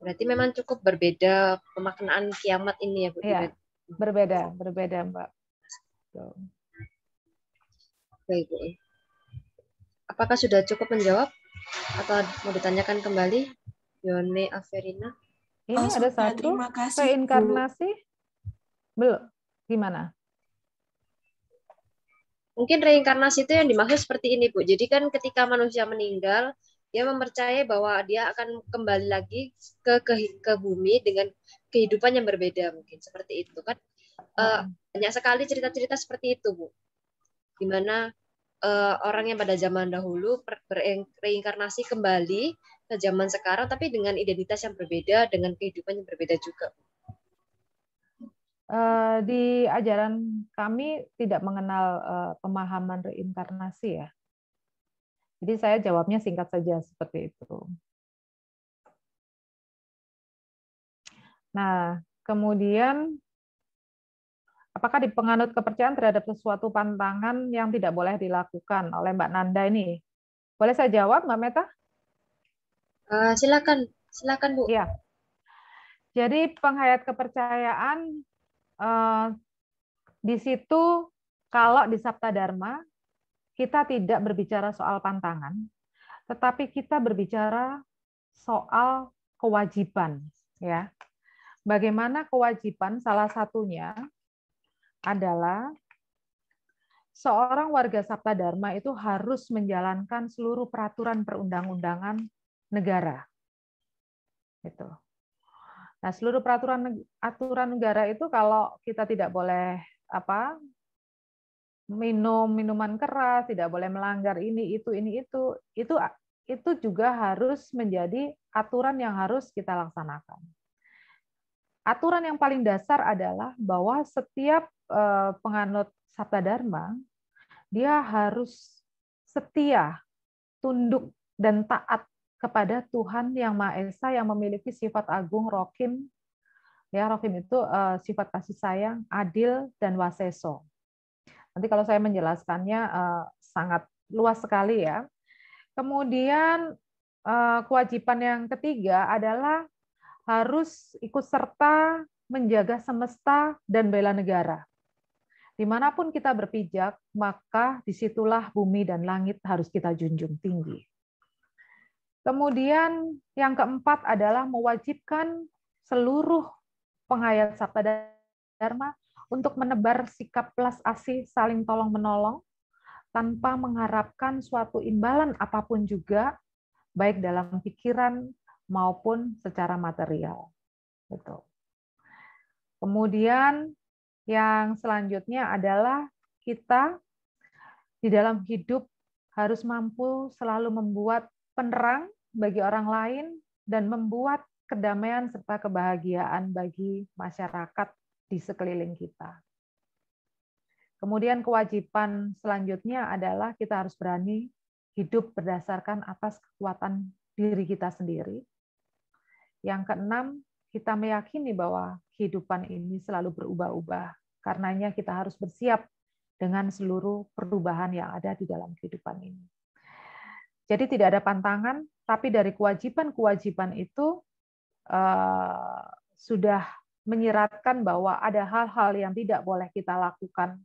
Berarti memang cukup berbeda pemaknaan kiamat ini ya, Bu. Iya, berbeda, berbeda Mbak. Baik, Bu. Apakah sudah cukup menjawab? Atau mau ditanyakan kembali? Yone Aferina? Ini oh, ada satu reinkarnasi. Belum. Gimana? Mungkin reinkarnasi itu yang dimaksud seperti ini, Bu. Jadi kan ketika manusia meninggal, dia mempercayai bahwa dia akan kembali lagi ke ke, ke bumi dengan kehidupan yang berbeda mungkin seperti itu kan eh, hmm. uh, banyak sekali cerita-cerita seperti itu bu Gimana? uh, orang yang pada zaman dahulu bereinkarnasi kembali ke zaman sekarang tapi dengan identitas yang berbeda dengan kehidupan yang berbeda juga uh, di ajaran kami tidak mengenal uh, pemahaman reinkarnasi ya jadi saya jawabnya singkat saja seperti itu nah kemudian apakah di penganut kepercayaan terhadap sesuatu pantangan yang tidak boleh dilakukan oleh Mbak Nanda ini? Boleh saya jawab, Mbak Meta? Uh, silakan, silakan Bu. Iya. Jadi penghayat kepercayaan uh, di situ kalau di Sabta Dharma kita tidak berbicara soal pantangan, tetapi kita berbicara soal kewajiban, ya. Bagaimana kewajiban salah satunya adalah seorang warga Sabta Dharma itu harus menjalankan seluruh peraturan perundang-undangan negara. itu. Nah, seluruh peraturan aturan negara itu kalau kita tidak boleh apa minum minuman keras, tidak boleh melanggar ini itu ini itu, itu itu juga harus menjadi aturan yang harus kita laksanakan. Aturan yang paling dasar adalah bahwa setiap Eh, penganut sabda dharma, dia harus setia, tunduk dan taat kepada Tuhan yang Maha Esa yang memiliki sifat agung rokim. Ya, rokim itu uh, sifat kasih sayang, adil dan waseso. Nanti kalau saya menjelaskannya uh, sangat luas sekali ya. Kemudian uh, kewajiban yang ketiga adalah harus ikut serta menjaga semesta dan bela negara. Dimanapun kita berpijak, maka disitulah bumi dan langit harus kita junjung tinggi. Kemudian yang keempat adalah mewajibkan seluruh penghayat sabda dharma untuk menebar sikap plus asih saling tolong-menolong tanpa mengharapkan suatu imbalan apapun juga, baik dalam pikiran maupun secara material. Betul. Kemudian yang selanjutnya adalah kita di dalam hidup harus mampu selalu membuat penerang bagi orang lain dan membuat kedamaian serta kebahagiaan bagi masyarakat di sekeliling kita. Kemudian kewajiban selanjutnya adalah kita harus berani hidup berdasarkan atas kekuatan diri kita sendiri. Yang keenam, kita meyakini bahwa kehidupan ini selalu berubah-ubah. Karenanya kita harus bersiap dengan seluruh perubahan yang ada di dalam kehidupan ini. Jadi tidak ada pantangan, tapi dari kewajiban-kewajiban itu eh, sudah menyiratkan bahwa ada hal-hal yang tidak boleh kita lakukan.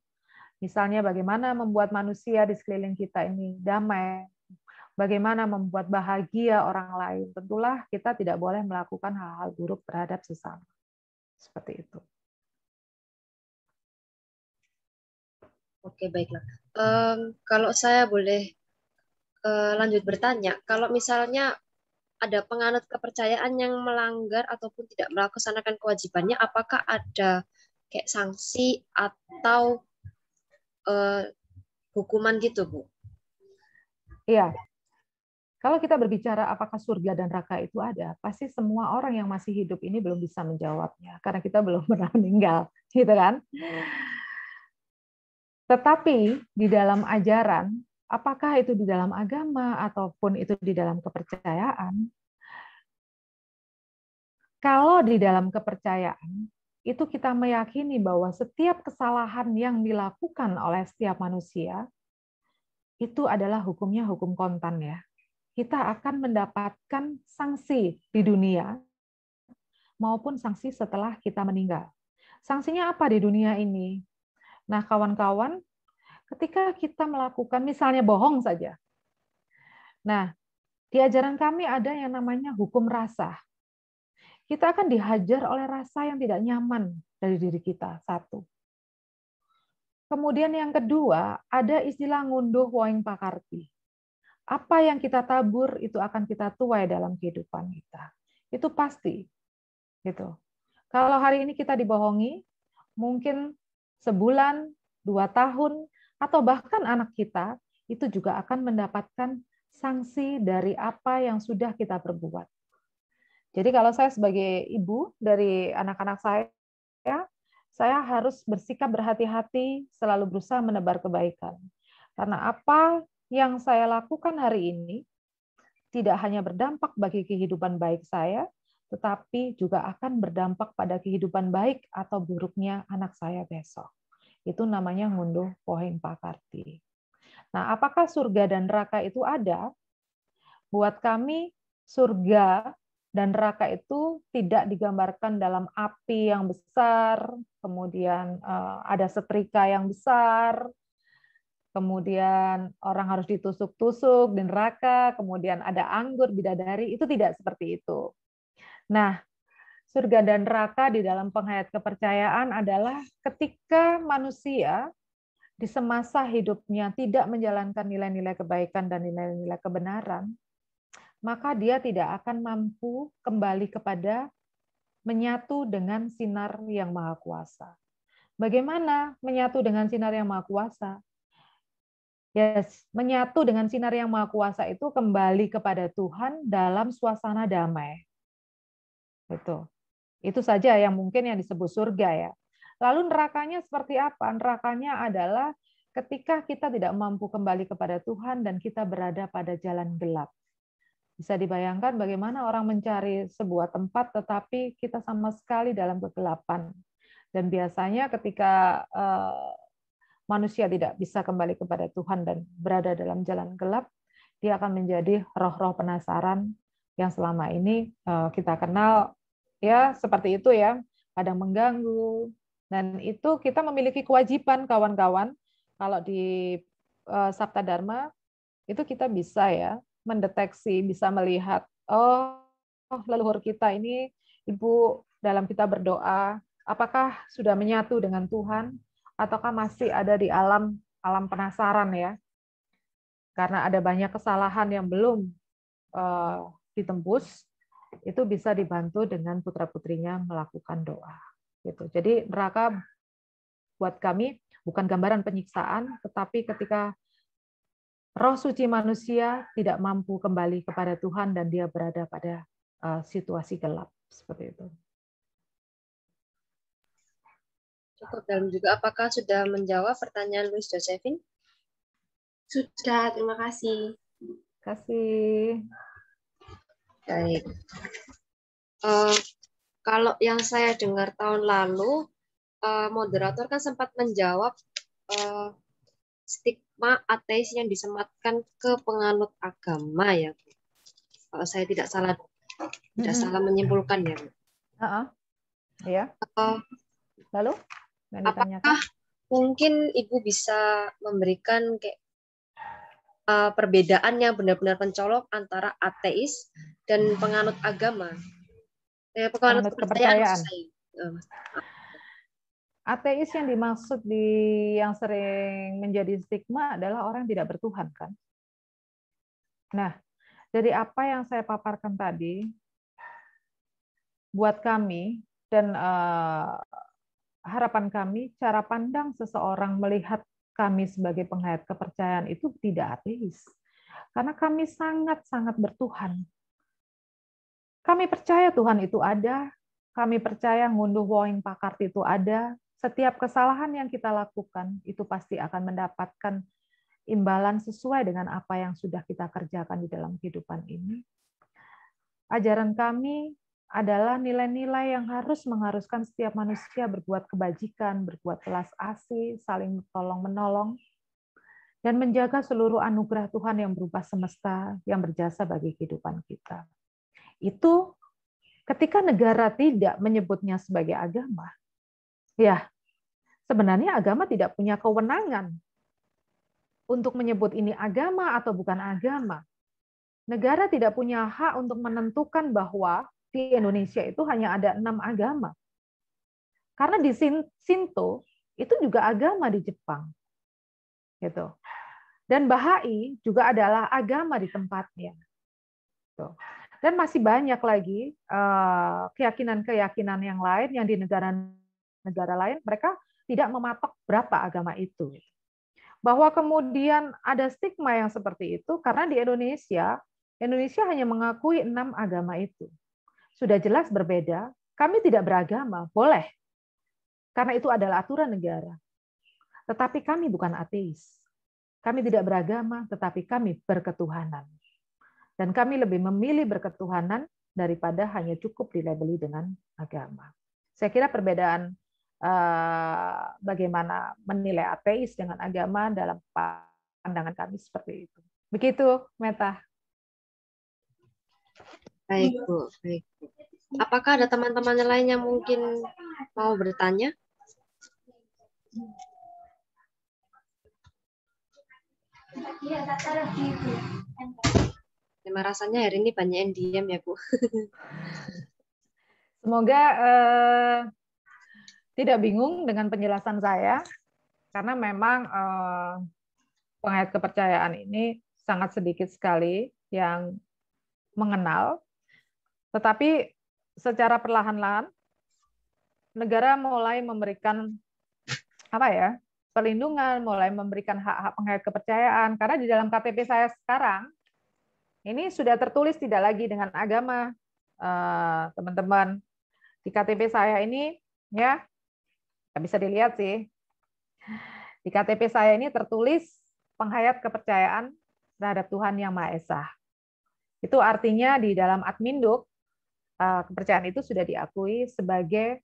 Misalnya bagaimana membuat manusia di sekeliling kita ini damai, bagaimana membuat bahagia orang lain. Tentulah kita tidak boleh melakukan hal-hal buruk terhadap sesama. Seperti itu. Oke, baiklah. Um, kalau saya boleh uh, lanjut bertanya, kalau misalnya ada penganut kepercayaan yang melanggar ataupun tidak melaksanakan kewajibannya, apakah ada kayak sanksi atau uh, hukuman gitu, Bu? Iya, kalau kita berbicara apakah surga dan neraka itu ada, pasti semua orang yang masih hidup ini belum bisa menjawabnya karena kita belum pernah meninggal, gitu kan? Tetapi di dalam ajaran, apakah itu di dalam agama ataupun itu di dalam kepercayaan, kalau di dalam kepercayaan itu kita meyakini bahwa setiap kesalahan yang dilakukan oleh setiap manusia itu adalah hukumnya hukum kontan ya kita akan mendapatkan sanksi di dunia maupun sanksi setelah kita meninggal. Sanksinya apa di dunia ini? Nah, kawan-kawan, ketika kita melakukan misalnya bohong saja. Nah, di ajaran kami ada yang namanya hukum rasa. Kita akan dihajar oleh rasa yang tidak nyaman dari diri kita, satu. Kemudian yang kedua, ada istilah ngunduh woing pakarti apa yang kita tabur itu akan kita tuai dalam kehidupan kita. Itu pasti. Gitu. Kalau hari ini kita dibohongi, mungkin sebulan, dua tahun, atau bahkan anak kita itu juga akan mendapatkan sanksi dari apa yang sudah kita perbuat. Jadi kalau saya sebagai ibu dari anak-anak saya, saya harus bersikap berhati-hati, selalu berusaha menebar kebaikan. Karena apa yang saya lakukan hari ini tidak hanya berdampak bagi kehidupan baik saya, tetapi juga akan berdampak pada kehidupan baik atau buruknya anak saya besok. Itu namanya ngunduh pohing pakarti. Nah, apakah surga dan neraka itu ada? Buat kami, surga dan neraka itu tidak digambarkan dalam api yang besar, kemudian eh, ada setrika yang besar, kemudian orang harus ditusuk-tusuk di neraka, kemudian ada anggur, bidadari, itu tidak seperti itu. Nah, surga dan neraka di dalam penghayat kepercayaan adalah ketika manusia di semasa hidupnya tidak menjalankan nilai-nilai kebaikan dan nilai-nilai kebenaran, maka dia tidak akan mampu kembali kepada menyatu dengan sinar yang maha kuasa. Bagaimana menyatu dengan sinar yang maha kuasa? Yes, menyatu dengan sinar yang maha kuasa itu kembali kepada Tuhan dalam suasana damai. Itu. Itu saja yang mungkin yang disebut surga ya. Lalu nerakanya seperti apa? Nerakanya adalah ketika kita tidak mampu kembali kepada Tuhan dan kita berada pada jalan gelap. Bisa dibayangkan bagaimana orang mencari sebuah tempat tetapi kita sama sekali dalam kegelapan. Dan biasanya ketika eh, manusia tidak bisa kembali kepada Tuhan dan berada dalam jalan gelap, dia akan menjadi roh-roh penasaran yang selama ini eh, kita kenal ya seperti itu ya, kadang mengganggu. Dan itu kita memiliki kewajiban kawan-kawan kalau di eh, Sabta Dharma itu kita bisa ya mendeteksi, bisa melihat oh, oh leluhur kita ini ibu dalam kita berdoa apakah sudah menyatu dengan Tuhan ataukah masih ada di alam alam penasaran ya? Karena ada banyak kesalahan yang belum uh, ditembus, itu bisa dibantu dengan putra-putrinya melakukan doa. Gitu. Jadi neraka buat kami bukan gambaran penyiksaan, tetapi ketika roh suci manusia tidak mampu kembali kepada Tuhan dan dia berada pada uh, situasi gelap seperti itu. Cukup dalam juga. Apakah sudah menjawab pertanyaan Luis Josephine? Sudah, terima kasih. Terima kasih. Baik. Uh, kalau yang saya dengar tahun lalu, uh, moderator kan sempat menjawab uh, stigma ateis yang disematkan ke penganut agama ya. Kalau saya tidak salah tidak mm -hmm. salah menyimpulkan ya. Uh -uh. Ya. Uh, Lalu? Apakah mungkin ibu bisa memberikan kayak uh, perbedaan yang benar-benar pencolok antara ateis dan penganut agama? Eh, penganut, penganut kepercayaan. kepercayaan. Eh. Ateis yang dimaksud di yang sering menjadi stigma adalah orang yang tidak bertuhan kan? Nah, dari apa yang saya paparkan tadi, buat kami dan eh, harapan kami cara pandang seseorang melihat kami sebagai penghayat kepercayaan itu tidak ateis. Karena kami sangat-sangat bertuhan. Kami percaya Tuhan itu ada, kami percaya ngunduh woing pakart itu ada, setiap kesalahan yang kita lakukan itu pasti akan mendapatkan imbalan sesuai dengan apa yang sudah kita kerjakan di dalam kehidupan ini. Ajaran kami adalah nilai-nilai yang harus mengharuskan setiap manusia berbuat kebajikan, berbuat kelas asih, saling tolong-menolong, dan menjaga seluruh anugerah Tuhan yang berupa semesta yang berjasa bagi kehidupan kita. Itu ketika negara tidak menyebutnya sebagai agama, ya sebenarnya agama tidak punya kewenangan untuk menyebut ini agama atau bukan agama. Negara tidak punya hak untuk menentukan bahwa di Indonesia itu hanya ada enam agama. Karena di Sinto itu juga agama di Jepang. Gitu. Dan Bahai juga adalah agama di tempatnya. Gitu. Dan masih banyak lagi eh, keyakinan-keyakinan yang lain yang di negara-negara lain mereka tidak mematok berapa agama itu. Gitu. Bahwa kemudian ada stigma yang seperti itu karena di Indonesia Indonesia hanya mengakui enam agama itu sudah jelas berbeda, kami tidak beragama, boleh. Karena itu adalah aturan negara. Tetapi kami bukan ateis. Kami tidak beragama, tetapi kami berketuhanan. Dan kami lebih memilih berketuhanan daripada hanya cukup dilabeli dengan agama. Saya kira perbedaan eh, bagaimana menilai ateis dengan agama dalam pandangan kami seperti itu. Begitu, Meta. Iya. Baik, Bu. Baik. Apakah ada teman-teman lain yang mungkin mau bertanya? Iya, Terima rasanya hari ini banyak yang diam ya, Bu. Semoga eh, tidak bingung dengan penjelasan saya, karena memang eh, pengait kepercayaan ini sangat sedikit sekali yang mengenal tetapi secara perlahan-lahan negara mulai memberikan apa ya perlindungan, mulai memberikan hak-hak penghayat kepercayaan. Karena di dalam KTP saya sekarang ini sudah tertulis tidak lagi dengan agama, eh, teman-teman. Di KTP saya ini ya nggak bisa dilihat sih. Di KTP saya ini tertulis penghayat kepercayaan terhadap Tuhan Yang Maha Esa. Itu artinya di dalam Adminduk Eh, kepercayaan itu sudah diakui sebagai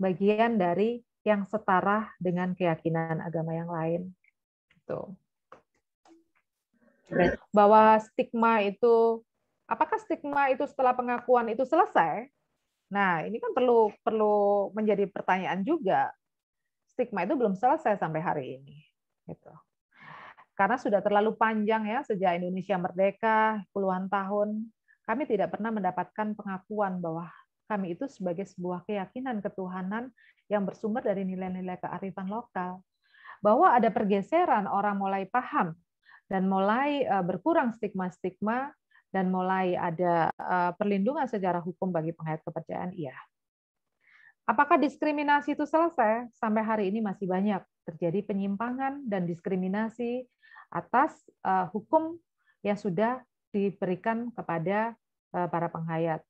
bagian dari yang setara dengan keyakinan agama yang lain. Gitu. Bahwa stigma itu, apakah stigma itu setelah pengakuan itu selesai? Nah, ini kan perlu perlu menjadi pertanyaan juga. Stigma itu belum selesai sampai hari ini. Gitu. Karena sudah terlalu panjang ya sejak Indonesia merdeka puluhan tahun kami tidak pernah mendapatkan pengakuan bahwa kami itu sebagai sebuah keyakinan ketuhanan yang bersumber dari nilai-nilai kearifan lokal. Bahwa ada pergeseran orang mulai paham dan mulai eh, berkurang stigma-stigma dan mulai ada eh, perlindungan secara hukum bagi penghayat kepercayaan iya. Apakah diskriminasi itu selesai? Sampai hari ini masih banyak terjadi penyimpangan dan diskriminasi atas eh, hukum yang sudah diberikan kepada eh, para penghayat.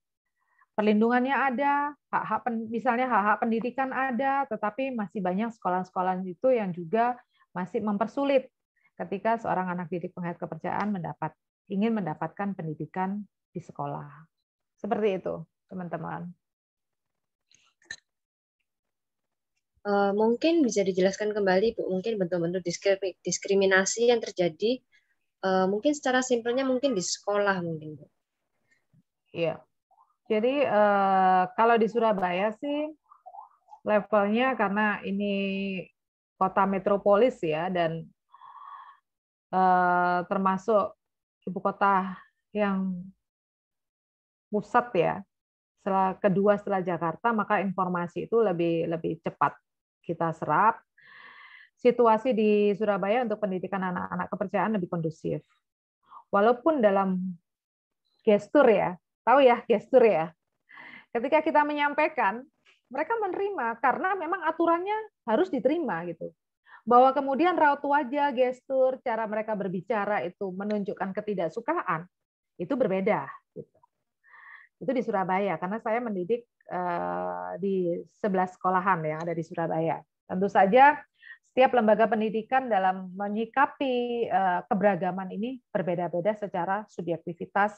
Perlindungannya ada, hak-hak misalnya hak-hak pendidikan ada, tetapi masih banyak sekolah-sekolah itu yang juga masih mempersulit ketika seorang anak didik penghayat kepercayaan mendapat ingin mendapatkan pendidikan di sekolah. Seperti itu, teman-teman. Eh, mungkin bisa dijelaskan kembali Bu, mungkin bentuk-bentuk diskriminasi yang terjadi Eh, mungkin secara simpelnya mungkin di sekolah mungkin Bu. Iya. Jadi eh, kalau di Surabaya sih levelnya karena ini kota metropolis ya dan eh, termasuk ibu kota yang pusat ya setelah kedua setelah Jakarta maka informasi itu lebih lebih cepat kita serap situasi di Surabaya untuk pendidikan anak-anak kepercayaan lebih kondusif. Walaupun dalam gestur ya, tahu ya gestur ya. Ketika kita menyampaikan, mereka menerima karena memang aturannya harus diterima gitu. Bahwa kemudian raut wajah, gestur, cara mereka berbicara itu menunjukkan ketidaksukaan, itu berbeda gitu. Itu di Surabaya karena saya mendidik eh, di 11 sekolahan yang ada di Surabaya. Tentu saja setiap lembaga pendidikan dalam menyikapi eh, keberagaman ini berbeda-beda secara subjektivitas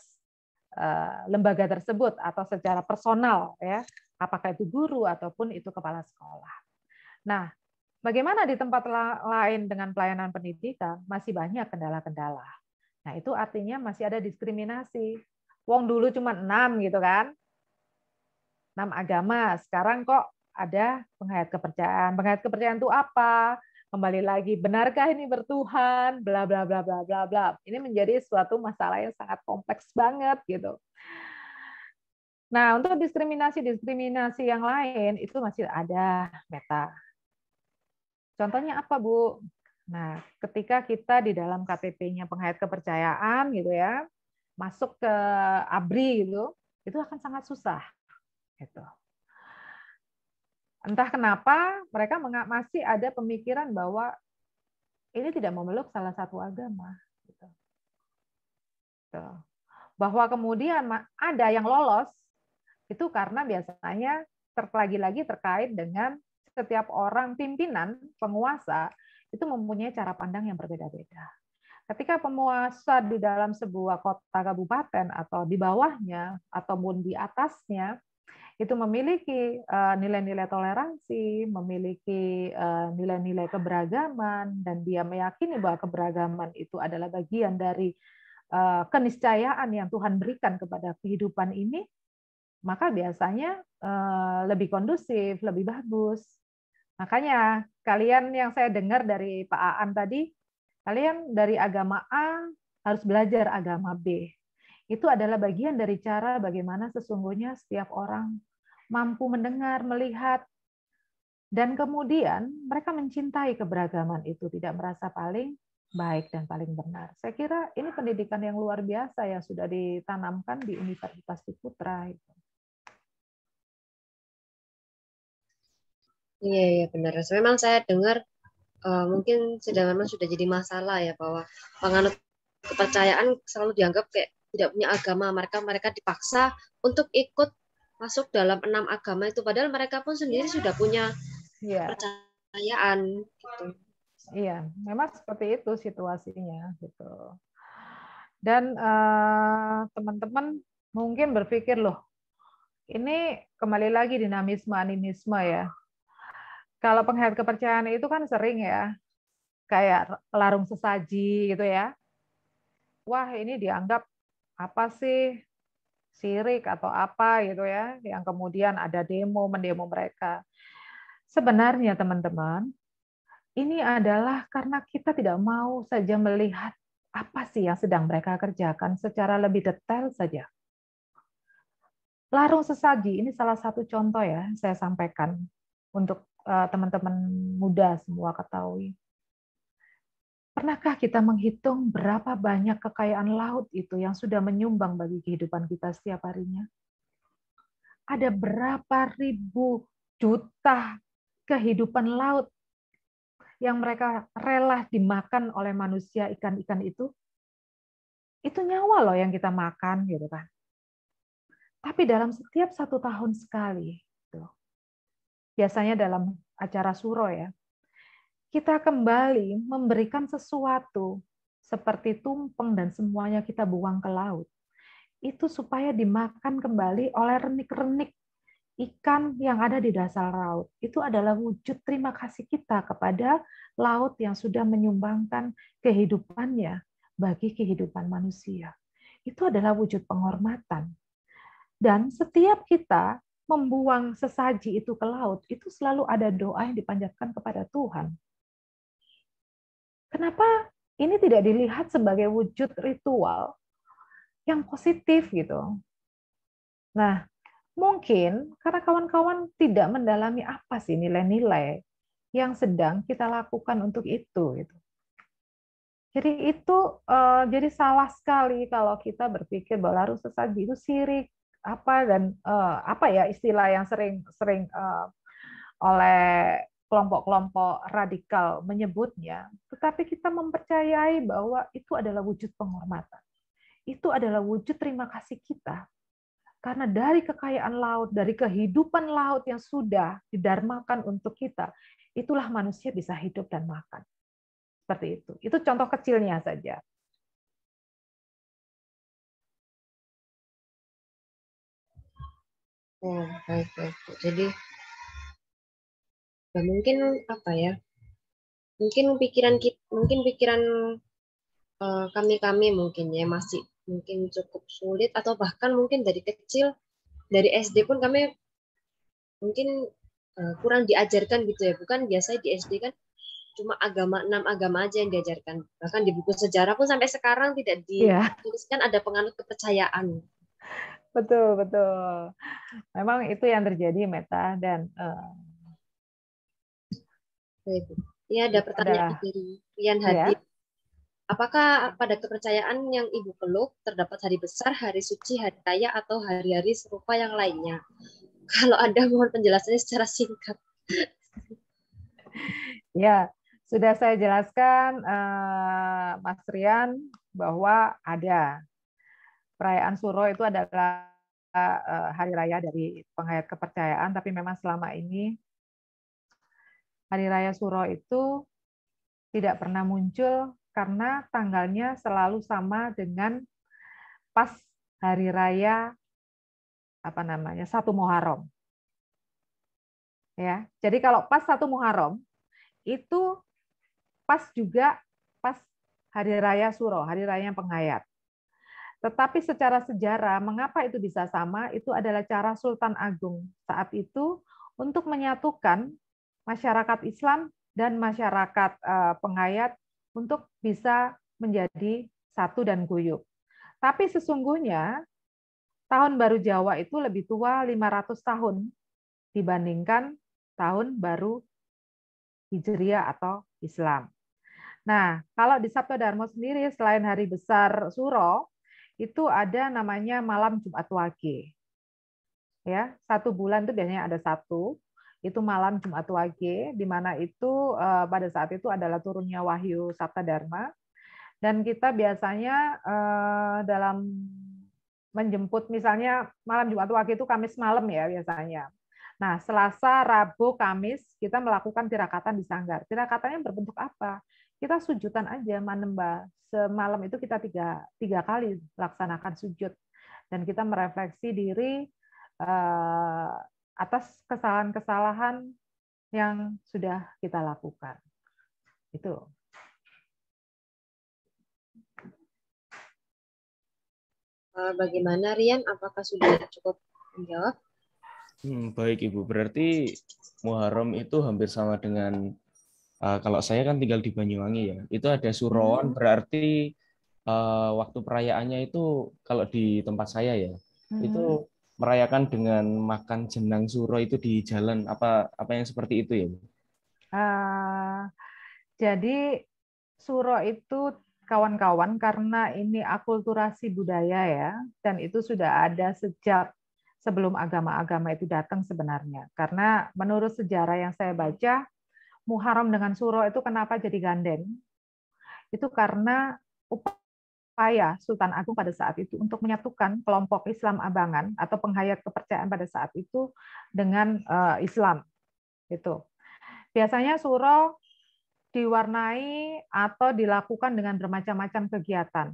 eh, lembaga tersebut atau secara personal ya apakah itu guru ataupun itu kepala sekolah. Nah, bagaimana di tempat lain dengan pelayanan pendidikan masih banyak kendala-kendala. Nah, itu artinya masih ada diskriminasi. Wong dulu cuma enam gitu kan. Enam agama, sekarang kok ada penghayat kepercayaan. Penghayat kepercayaan itu apa? Kembali lagi, benarkah ini bertuhan? Bla bla bla bla bla bla. Ini menjadi suatu masalah yang sangat kompleks banget gitu. Nah, untuk diskriminasi-diskriminasi yang lain itu masih ada meta. Contohnya apa, Bu? Nah, ketika kita di dalam KTP-nya penghayat kepercayaan gitu ya, masuk ke ABRI gitu, itu akan sangat susah. Gitu entah kenapa mereka masih ada pemikiran bahwa ini tidak memeluk salah satu agama. Gitu. Gitu. Bahwa kemudian ada yang lolos itu karena biasanya terlagi lagi terkait dengan setiap orang pimpinan penguasa itu mempunyai cara pandang yang berbeda-beda. Ketika penguasa di dalam sebuah kota kabupaten atau di bawahnya ataupun di atasnya itu memiliki eh, nilai-nilai toleransi, memiliki eh, nilai-nilai keberagaman, dan dia meyakini bahwa keberagaman itu adalah bagian dari eh, keniscayaan yang Tuhan berikan kepada kehidupan ini, maka biasanya lebih kondusif, lebih bagus. Makanya kalian yang saya dengar dari Pak Aan tadi, kalian dari agama A harus belajar agama B itu adalah bagian dari cara bagaimana sesungguhnya setiap orang mampu mendengar, melihat, dan kemudian mereka mencintai keberagaman itu, tidak merasa paling baik dan paling benar. Saya kira ini pendidikan yang luar biasa yang sudah ditanamkan di Universitas Ciputra. Iya, iya benar. Memang saya dengar uh, mungkin sudah memang sudah jadi masalah ya bahwa penganut kepercayaan selalu dianggap kayak tidak punya agama, mereka mereka dipaksa untuk ikut masuk dalam enam agama itu padahal mereka pun sendiri sudah punya yeah. percayaan gitu. Iya, memang seperti itu situasinya gitu. Dan eh, teman-teman uh, mungkin berpikir loh, ini kembali lagi dinamisme animisme ya. Kalau penghayat kepercayaan itu kan sering ya, kayak larung sesaji gitu ya. Wah ini dianggap apa sih sirik atau apa gitu ya, yang kemudian ada demo mendemo mereka. Sebenarnya teman-teman, ini adalah karena kita tidak mau saja melihat apa sih yang sedang mereka kerjakan secara lebih detail saja. Larung sesaji ini salah satu contoh ya saya sampaikan untuk eh, teman-teman muda semua ketahui. Pernahkah kita menghitung berapa banyak kekayaan laut itu yang sudah menyumbang bagi kehidupan kita setiap harinya? Ada berapa ribu juta kehidupan laut yang mereka rela dimakan oleh manusia ikan-ikan itu? Itu nyawa loh yang kita makan gitu kan. Tapi dalam setiap satu tahun sekali, gitu. biasanya dalam acara suro ya, kita kembali memberikan sesuatu seperti tumpeng dan semuanya kita buang ke laut. Itu supaya dimakan kembali oleh renik-renik ikan yang ada di dasar laut. Itu adalah wujud terima kasih kita kepada laut yang sudah menyumbangkan kehidupannya bagi kehidupan manusia. Itu adalah wujud penghormatan. Dan setiap kita membuang sesaji itu ke laut, itu selalu ada doa yang dipanjatkan kepada Tuhan kenapa ini tidak dilihat sebagai wujud ritual yang positif gitu. Nah, mungkin karena kawan-kawan tidak mendalami apa sih nilai-nilai yang sedang kita lakukan untuk itu gitu. Jadi itu uh, jadi salah sekali kalau kita berpikir bahwa larut sesaji itu sirik apa dan uh, apa ya istilah yang sering sering uh, oleh kelompok-kelompok radikal menyebutnya, tetapi kita mempercayai bahwa itu adalah wujud penghormatan. Itu adalah wujud terima kasih kita karena dari kekayaan laut, dari kehidupan laut yang sudah didarmakan untuk kita, itulah manusia bisa hidup dan makan. Seperti itu. Itu contoh kecilnya saja. Oh, baik, baik. Jadi nah, mungkin apa ya mungkin pikiran kita mungkin pikiran eh, kami kami kami mungkin ya masih mungkin cukup sulit atau bahkan mungkin dari kecil dari SD pun kami mungkin uh, kurang diajarkan gitu ya bukan biasanya di SD kan cuma agama enam agama aja yang diajarkan bahkan di buku sejarah pun sampai sekarang tidak dituliskan iya. yeah. ada penganut kepercayaan betul betul memang itu yang terjadi meta dan uh, Baik. Ini ada iya. pertanyaan ada. dari Rian iya. Hadi. Ya. Apakah pada kepercayaan yang Ibu peluk terdapat hari besar, hari suci, hari raya, atau hari-hari serupa yang lainnya? Kalau ada, mohon penjelasannya secara singkat. ya, sudah saya jelaskan, uh, Mas Rian, bahwa ada perayaan Suro itu adalah eh, hari raya dari penghayat kepercayaan, tapi memang selama ini Hari Raya Suro itu tidak pernah muncul karena tanggalnya selalu sama dengan pas hari raya apa namanya satu Muharram. Ya, jadi kalau pas satu Muharram itu pas juga pas hari raya Suro, hari raya penghayat. Tetapi secara sejarah mengapa itu bisa sama? Itu adalah cara Sultan Agung saat itu untuk menyatukan masyarakat Islam dan masyarakat eh, penghayat untuk bisa menjadi satu dan guyup. Tapi sesungguhnya tahun baru Jawa itu lebih tua 500 tahun dibandingkan tahun baru Hijriah atau Islam. Nah, kalau di Sabto Darmo sendiri selain hari besar Suro, itu ada namanya malam Jumat Wage. Ya, satu bulan itu biasanya ada satu, itu malam Jumat Wage, di mana itu eh, pada saat itu adalah turunnya wahyu Sabta Dharma. Dan kita biasanya eh, dalam menjemput misalnya malam Jumat Wage itu Kamis malam ya biasanya. Nah, Selasa, Rabu, Kamis kita melakukan tirakatan di sanggar. Tirakatannya berbentuk apa? Kita sujudan aja manemba. Semalam itu kita tiga, tiga kali laksanakan sujud. Dan kita merefleksi diri eh, atas kesalahan-kesalahan yang sudah kita lakukan. Itu. Eh, bagaimana Rian? Apakah sudah cukup menjawab? Hmm, baik Ibu, berarti Muharram itu hampir sama dengan uh, kalau saya kan tinggal di Banyuwangi ya. Itu ada suron hmm. berarti uh, waktu perayaannya itu kalau di tempat saya ya. Hmm. Itu merayakan dengan makan jenang suro itu di jalan apa apa yang seperti itu ya? Uh, jadi suro itu kawan-kawan karena ini akulturasi budaya ya dan itu sudah ada sejak sebelum agama-agama itu datang sebenarnya. Karena menurut sejarah yang saya baca Muharram dengan Suro itu kenapa jadi gandeng? Itu karena upaya Sultan Agung pada saat itu untuk menyatukan kelompok Islam Abangan atau penghayat kepercayaan pada saat itu dengan uh, Islam. Itu. Biasanya surau diwarnai atau dilakukan dengan bermacam-macam kegiatan.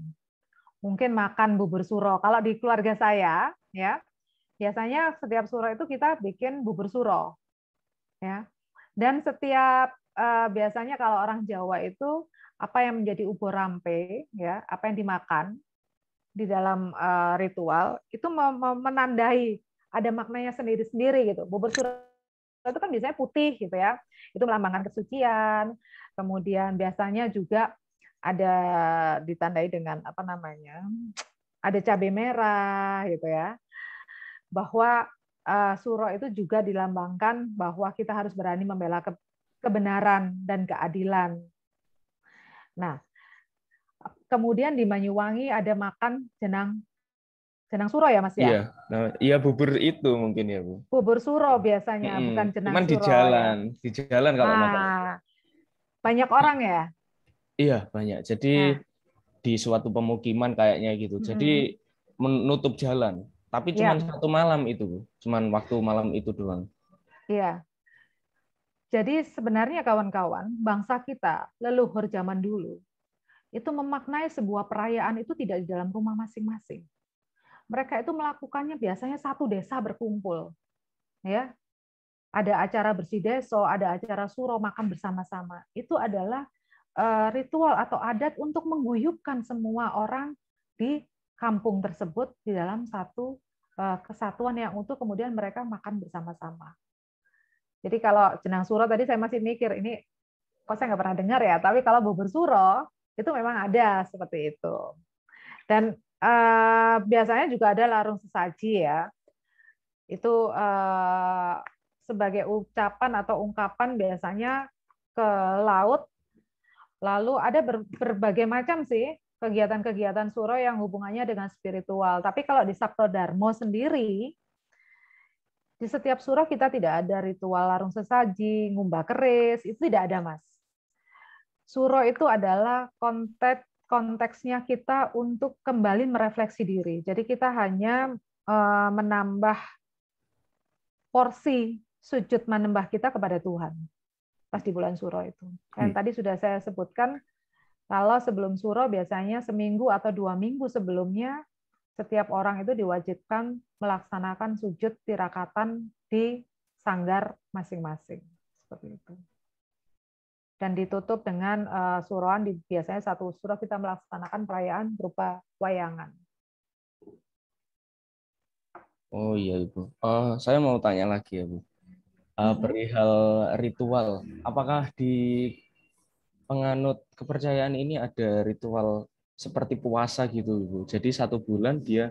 Mungkin makan bubur suro. Kalau di keluarga saya, ya biasanya setiap suro itu kita bikin bubur suro, ya. Dan setiap uh, biasanya kalau orang Jawa itu apa yang menjadi ubo rampe ya apa yang dimakan di dalam uh, ritual itu menandai ada maknanya sendiri-sendiri gitu bubur surat itu kan biasanya putih gitu ya itu melambangkan kesucian kemudian biasanya juga ada ditandai dengan apa namanya ada cabai merah gitu ya bahwa uh, eh, suro itu juga dilambangkan bahwa kita harus berani membela ke, kebenaran dan keadilan. Nah, kemudian di Banyuwangi ada makan jenang jenang suro ya Mas ya? Iya, nah, iya bubur itu mungkin ya Bu. Bubur suro biasanya, hmm, bukan jenang cuman suro. di jalan, ya. di jalan kalau nah, makan. Banyak orang ya? Iya, banyak. Jadi nah. di suatu pemukiman kayaknya gitu. Jadi menutup jalan, tapi iya. cuma ya. satu malam itu, cuma Cuman waktu malam itu doang. Iya. Jadi sebenarnya kawan-kawan, bangsa kita, leluhur zaman dulu, itu memaknai sebuah perayaan itu tidak di dalam rumah masing-masing. Mereka itu melakukannya biasanya satu desa berkumpul. Ya. Ada acara bersih deso, ada acara suro makan bersama-sama. Itu adalah eh, ritual atau adat untuk mengguyupkan semua orang di kampung tersebut di dalam satu eh, kesatuan yang untuk kemudian mereka makan bersama-sama. Jadi kalau jenang suro tadi saya masih mikir ini kok saya nggak pernah dengar ya. Tapi kalau bubur suro itu memang ada seperti itu. Dan eh, biasanya juga ada larung sesaji ya. Itu eh, sebagai ucapan atau ungkapan biasanya ke laut. Lalu ada ber, berbagai macam sih kegiatan-kegiatan suro yang hubungannya dengan spiritual. Tapi kalau di Sabto Darmo sendiri di setiap surah kita tidak ada ritual larung sesaji, ngumbah keris, itu tidak ada, Mas. Surah itu adalah konteks konteksnya kita untuk kembali merefleksi diri. Jadi kita hanya eh, menambah porsi sujud menambah kita kepada Tuhan pas di bulan suro itu. Yang hmm. tadi sudah saya sebutkan kalau sebelum suro biasanya seminggu atau dua minggu sebelumnya setiap orang itu diwajibkan melaksanakan sujud tirakatan di sanggar masing-masing seperti itu dan ditutup dengan eh, suruhan. di biasanya satu surah kita melaksanakan perayaan berupa wayangan. Oh iya ibu, uh, saya mau tanya lagi ya bu, uh, perihal ritual, apakah di penganut kepercayaan ini ada ritual seperti puasa gitu ibu jadi satu bulan dia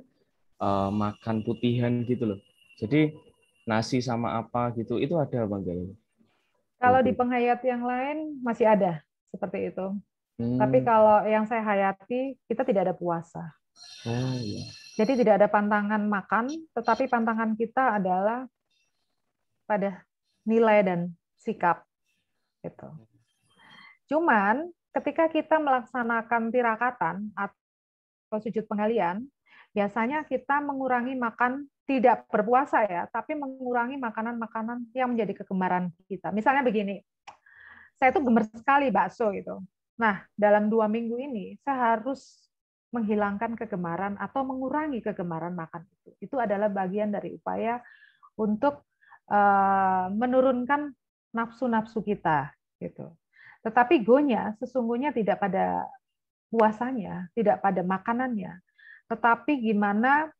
uh, makan putihan gitu loh jadi nasi sama apa gitu itu ada bang Gali? kalau di penghayat yang lain masih ada seperti itu hmm. tapi kalau yang saya hayati kita tidak ada puasa oh, iya. jadi tidak ada pantangan makan tetapi pantangan kita adalah pada nilai dan sikap gitu cuman ketika kita melaksanakan tirakatan atau sujud penggalian, biasanya kita mengurangi makan tidak berpuasa ya, tapi mengurangi makanan-makanan yang menjadi kegemaran kita. Misalnya begini, saya tuh gemer sekali bakso gitu. Nah, dalam dua minggu ini saya harus menghilangkan kegemaran atau mengurangi kegemaran makan itu. Itu adalah bagian dari upaya untuk eh, menurunkan nafsu-nafsu kita gitu. Tetapi gonya sesungguhnya tidak pada puasanya, tidak pada makanannya, tetapi gimana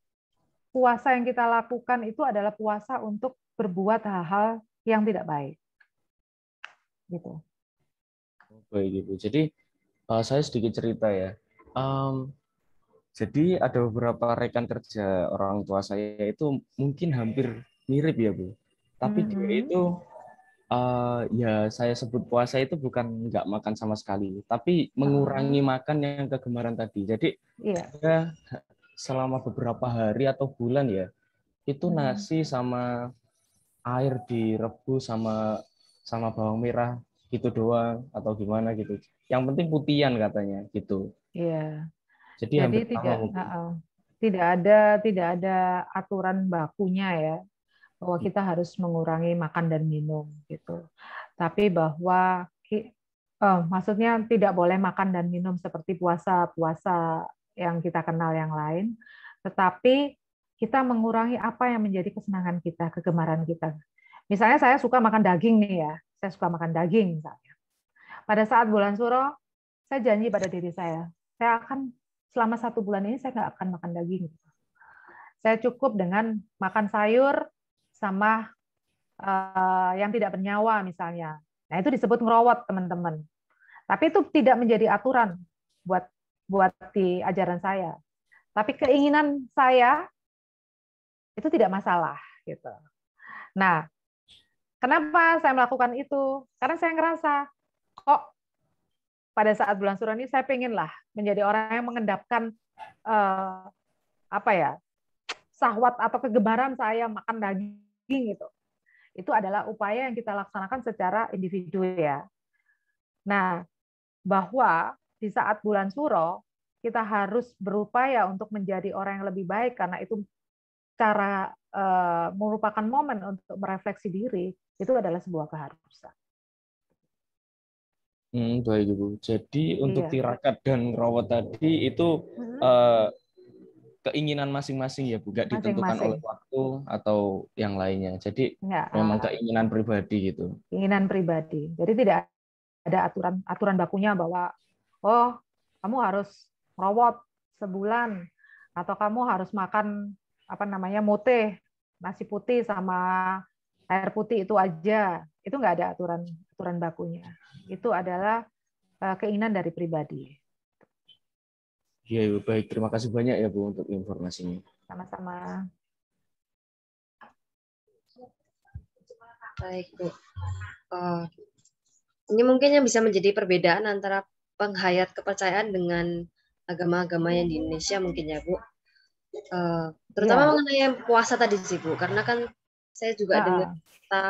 puasa yang kita lakukan itu adalah puasa untuk berbuat hal-hal yang tidak baik. Gitu. Baik, Ibu. Gitu. Jadi eh, saya sedikit cerita ya. Um, jadi ada beberapa rekan kerja orang tua saya itu mungkin hampir mirip ya, Bu. Tapi mm -hmm. dia mm-hmm. itu Uh, ya saya sebut puasa itu bukan nggak makan sama sekali, tapi mengurangi hmm. makan yang kegemaran tadi. Jadi yeah. ya selama beberapa hari atau bulan ya itu hmm. nasi sama air direbus sama sama bawang merah gitu doang atau gimana gitu. Yang penting putihan katanya gitu. Iya. Yeah. Jadi, Jadi tidak, tidak ada tidak ada aturan bakunya ya bahwa hmm. kita harus mengurangi makan dan minum gitu. Tapi bahwa eh, maksudnya tidak boleh makan dan minum seperti puasa-puasa yang kita kenal yang lain, tetapi kita mengurangi apa yang menjadi kesenangan kita, kegemaran kita. Misalnya saya suka makan daging nih ya, saya suka makan daging misalnya. Pada saat bulan suro, saya janji pada diri saya, saya akan selama satu bulan ini saya nggak akan makan daging. Saya cukup dengan makan sayur, sama uh, yang tidak bernyawa misalnya. Nah, itu disebut ngerowot, teman-teman. Tapi itu tidak menjadi aturan buat buat di ajaran saya. Tapi keinginan saya itu tidak masalah gitu. Nah, kenapa saya melakukan itu? Karena saya ngerasa kok pada saat bulan suruh ini saya pengenlah menjadi orang yang mengendapkan eh, apa ya sahwat atau kegemaran saya makan daging gitu. Itu adalah upaya yang kita laksanakan secara individu ya. Nah, bahwa di saat bulan suro kita harus berupaya untuk menjadi orang yang lebih baik karena itu cara e, merupakan momen untuk merefleksi diri itu adalah sebuah keharusan. Hmm, baik ibu. Jadi untuk iya. tirakat dan rawat tadi itu hmm. e, keinginan masing-masing ya Bu, nggak ditentukan oleh waktu atau yang lainnya. Jadi Nggak, memang eh, keinginan pribadi gitu. Keinginan pribadi. Jadi tidak ada aturan aturan bakunya bahwa oh kamu harus merawat sebulan atau kamu harus makan apa namanya mote nasi putih sama air putih itu aja. Itu nggak ada aturan aturan bakunya. Itu adalah eh, keinginan dari pribadi. Ya, ya, baik. Terima kasih banyak ya, Bu, untuk informasinya. Sama-sama. Baik, Bu. Uh, ini mungkin yang bisa menjadi perbedaan antara penghayat kepercayaan dengan agama-agama yang di Indonesia mungkin ya, Bu. Uh, terutama ya. mengenai puasa tadi sih, Bu. Karena kan saya juga nah. dengar cerita,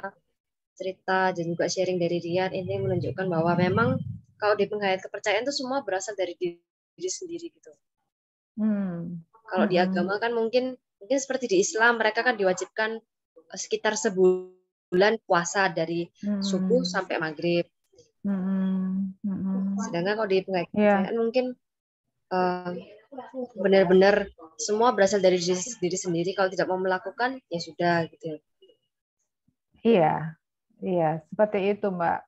cerita dan juga sharing dari Rian ini menunjukkan bahwa memang kalau di penghayat kepercayaan itu semua berasal dari diri diri sendiri gitu. Hmm. Kalau hmm. di agama kan mungkin mungkin seperti di Islam mereka kan diwajibkan eh, sekitar sebulan puasa dari hmm. subuh sampai maghrib. Hmm. Hmm. hmm. Sedangkan kalau di pengajian yeah. mungkin uh, benar-benar semua berasal dari diri, diri sendiri. Kalau tidak mau melakukan ya sudah gitu. Iya, iya seperti itu Mbak.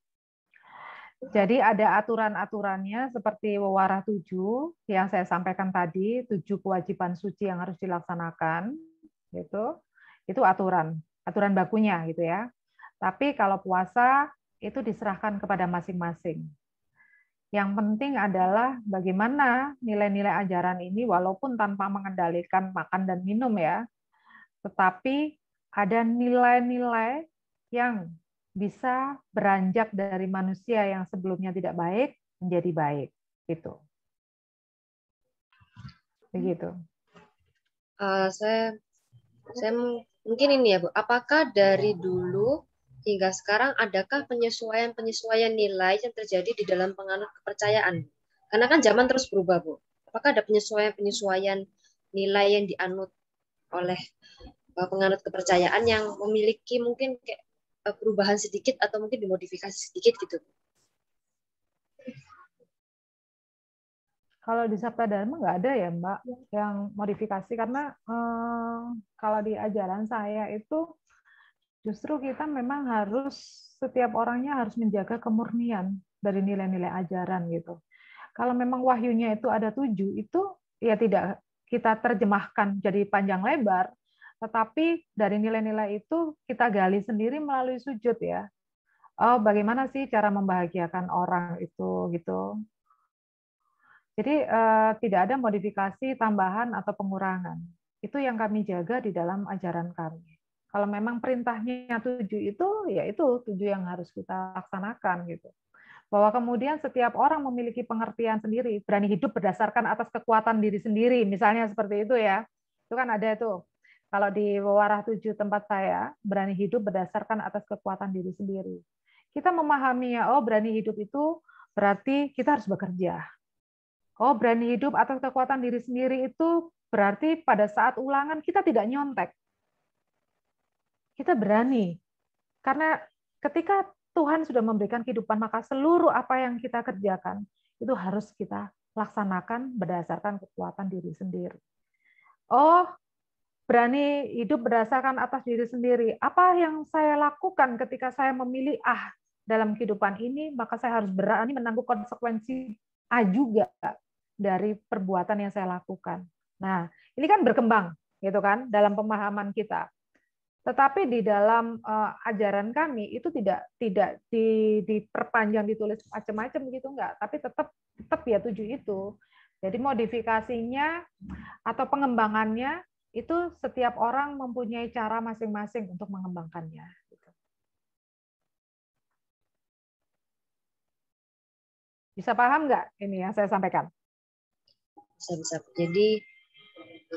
Jadi ada aturan-aturannya seperti wawara tujuh yang saya sampaikan tadi, tujuh kewajiban suci yang harus dilaksanakan, gitu. Itu aturan, aturan bakunya gitu ya. Tapi kalau puasa itu diserahkan kepada masing-masing. Yang penting adalah bagaimana nilai-nilai ajaran ini walaupun tanpa mengendalikan makan dan minum ya, tetapi ada nilai-nilai yang bisa beranjak dari manusia yang sebelumnya tidak baik menjadi baik gitu. begitu uh, saya saya mungkin ini ya bu apakah dari dulu hingga sekarang adakah penyesuaian penyesuaian nilai yang terjadi di dalam penganut kepercayaan karena kan zaman terus berubah bu apakah ada penyesuaian penyesuaian nilai yang dianut oleh eh, penganut kepercayaan yang memiliki mungkin kayak Eh, perubahan sedikit atau mungkin dimodifikasi sedikit gitu kalau di Sabta Dharma nggak ada ya Mbak yang modifikasi karena eh, kalau di ajaran saya itu justru kita memang harus setiap orangnya harus menjaga kemurnian dari nilai-nilai ajaran gitu. Kalau memang wahyunya itu ada tujuh itu ya tidak kita terjemahkan jadi panjang lebar tetapi dari nilai-nilai itu kita gali sendiri melalui sujud ya. Oh, bagaimana sih cara membahagiakan orang itu gitu. Jadi eh, tidak ada modifikasi tambahan atau pengurangan. Itu yang kami jaga di dalam ajaran kami. Kalau memang perintahnya tujuh itu, ya itu tujuh yang harus kita laksanakan gitu bahwa kemudian setiap orang memiliki pengertian sendiri, berani hidup berdasarkan atas kekuatan diri sendiri, misalnya seperti itu ya. Itu kan ada itu. Kalau di Wawarah 7 tempat saya, berani hidup berdasarkan atas kekuatan diri sendiri. Kita memahami ya, oh berani hidup itu berarti kita harus bekerja. Oh berani hidup atas kekuatan diri sendiri itu berarti pada saat ulangan kita tidak nyontek. Kita berani. Karena ketika Tuhan sudah memberikan kehidupan, maka seluruh apa yang kita kerjakan itu harus kita laksanakan berdasarkan kekuatan diri sendiri. Oh, berani hidup berdasarkan atas diri sendiri. Apa yang saya lakukan ketika saya memilih ah dalam kehidupan ini, maka saya harus berani menanggung konsekuensi ah juga dari perbuatan yang saya lakukan. Nah, ini kan berkembang gitu kan dalam pemahaman kita. Tetapi di dalam uh, ajaran kami itu tidak tidak di, diperpanjang ditulis macam-macam gitu enggak, tapi tetap tetap ya tujuh itu. Jadi modifikasinya atau pengembangannya itu setiap orang mempunyai cara masing-masing untuk mengembangkannya. Gitu. Bisa paham nggak ini yang saya sampaikan? Bisa, bisa. Jadi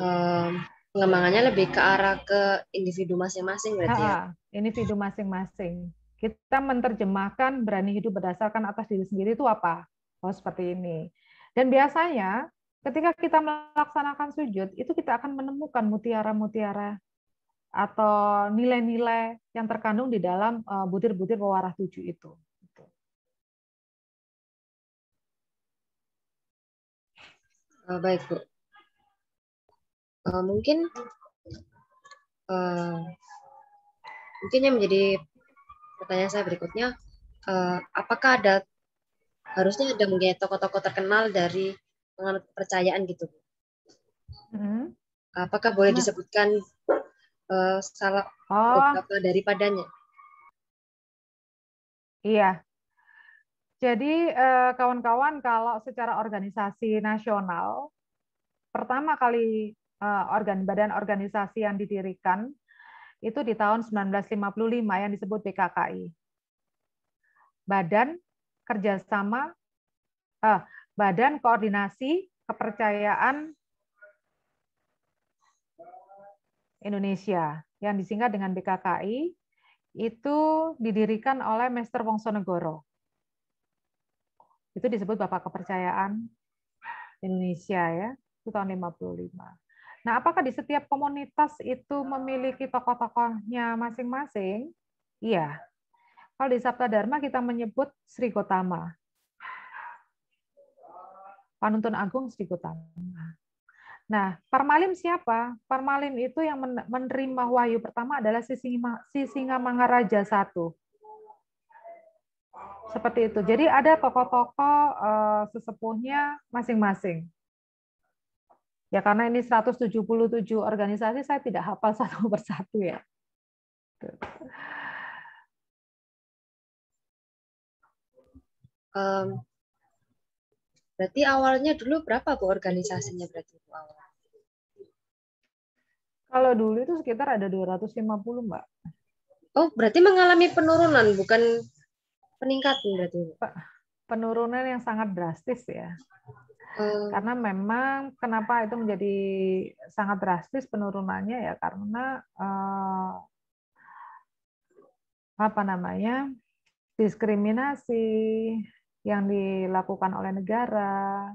um, pengembangannya lebih ke arah ke individu masing-masing berarti ya? Individu masing-masing. Kita menerjemahkan berani hidup berdasarkan atas diri sendiri itu apa? Oh, seperti ini. Dan biasanya Ketika kita melaksanakan sujud, itu kita akan menemukan mutiara-mutiara atau nilai-nilai yang terkandung di dalam eh, butir-butir pewarah tujuh itu. Eh, baik, Bu. Eh, mungkin mungkin yang menjadi pertanyaan saya berikutnya, apakah ada harusnya ada mungkin ya, tokoh-tokoh terkenal dari penganut kepercayaan gitu. Hmm. Apakah boleh nah. disebutkan uh, salah oh. beberapa daripadanya? Iya. Jadi kawan eh, kawan-kawan kalau secara organisasi nasional, pertama kali eh, organ badan organisasi yang didirikan itu di tahun 1955 yang disebut BKKI. Badan Kerjasama eh, Badan Koordinasi Kepercayaan Indonesia yang disingkat dengan BKKI itu didirikan oleh Master Wong Wongsonegoro. Itu disebut Bapak Kepercayaan Indonesia ya, itu tahun 55. Nah, apakah di setiap komunitas itu memiliki tokoh-tokohnya masing-masing? Iya. Kalau di Sabta Dharma kita menyebut Sri Gotama. Panuntun Agung Sri Gautama. Nah, Parmalim siapa? Parmalim itu yang menerima wahyu pertama adalah si Singa, si satu. Seperti itu. Jadi ada tokoh-tokoh eh, sesepuhnya masing-masing. Ya karena ini 177 organisasi saya tidak hafal satu persatu ya. Um, Berarti awalnya dulu berapa Bu organisasinya berarti Bu awal? Kalau dulu itu sekitar ada 250, Mbak. Oh, berarti mengalami penurunan bukan peningkatan berarti. Penurunan yang sangat drastis ya. Oh. Karena memang kenapa itu menjadi sangat drastis penurunannya ya karena eh, apa namanya? diskriminasi, yang dilakukan oleh negara,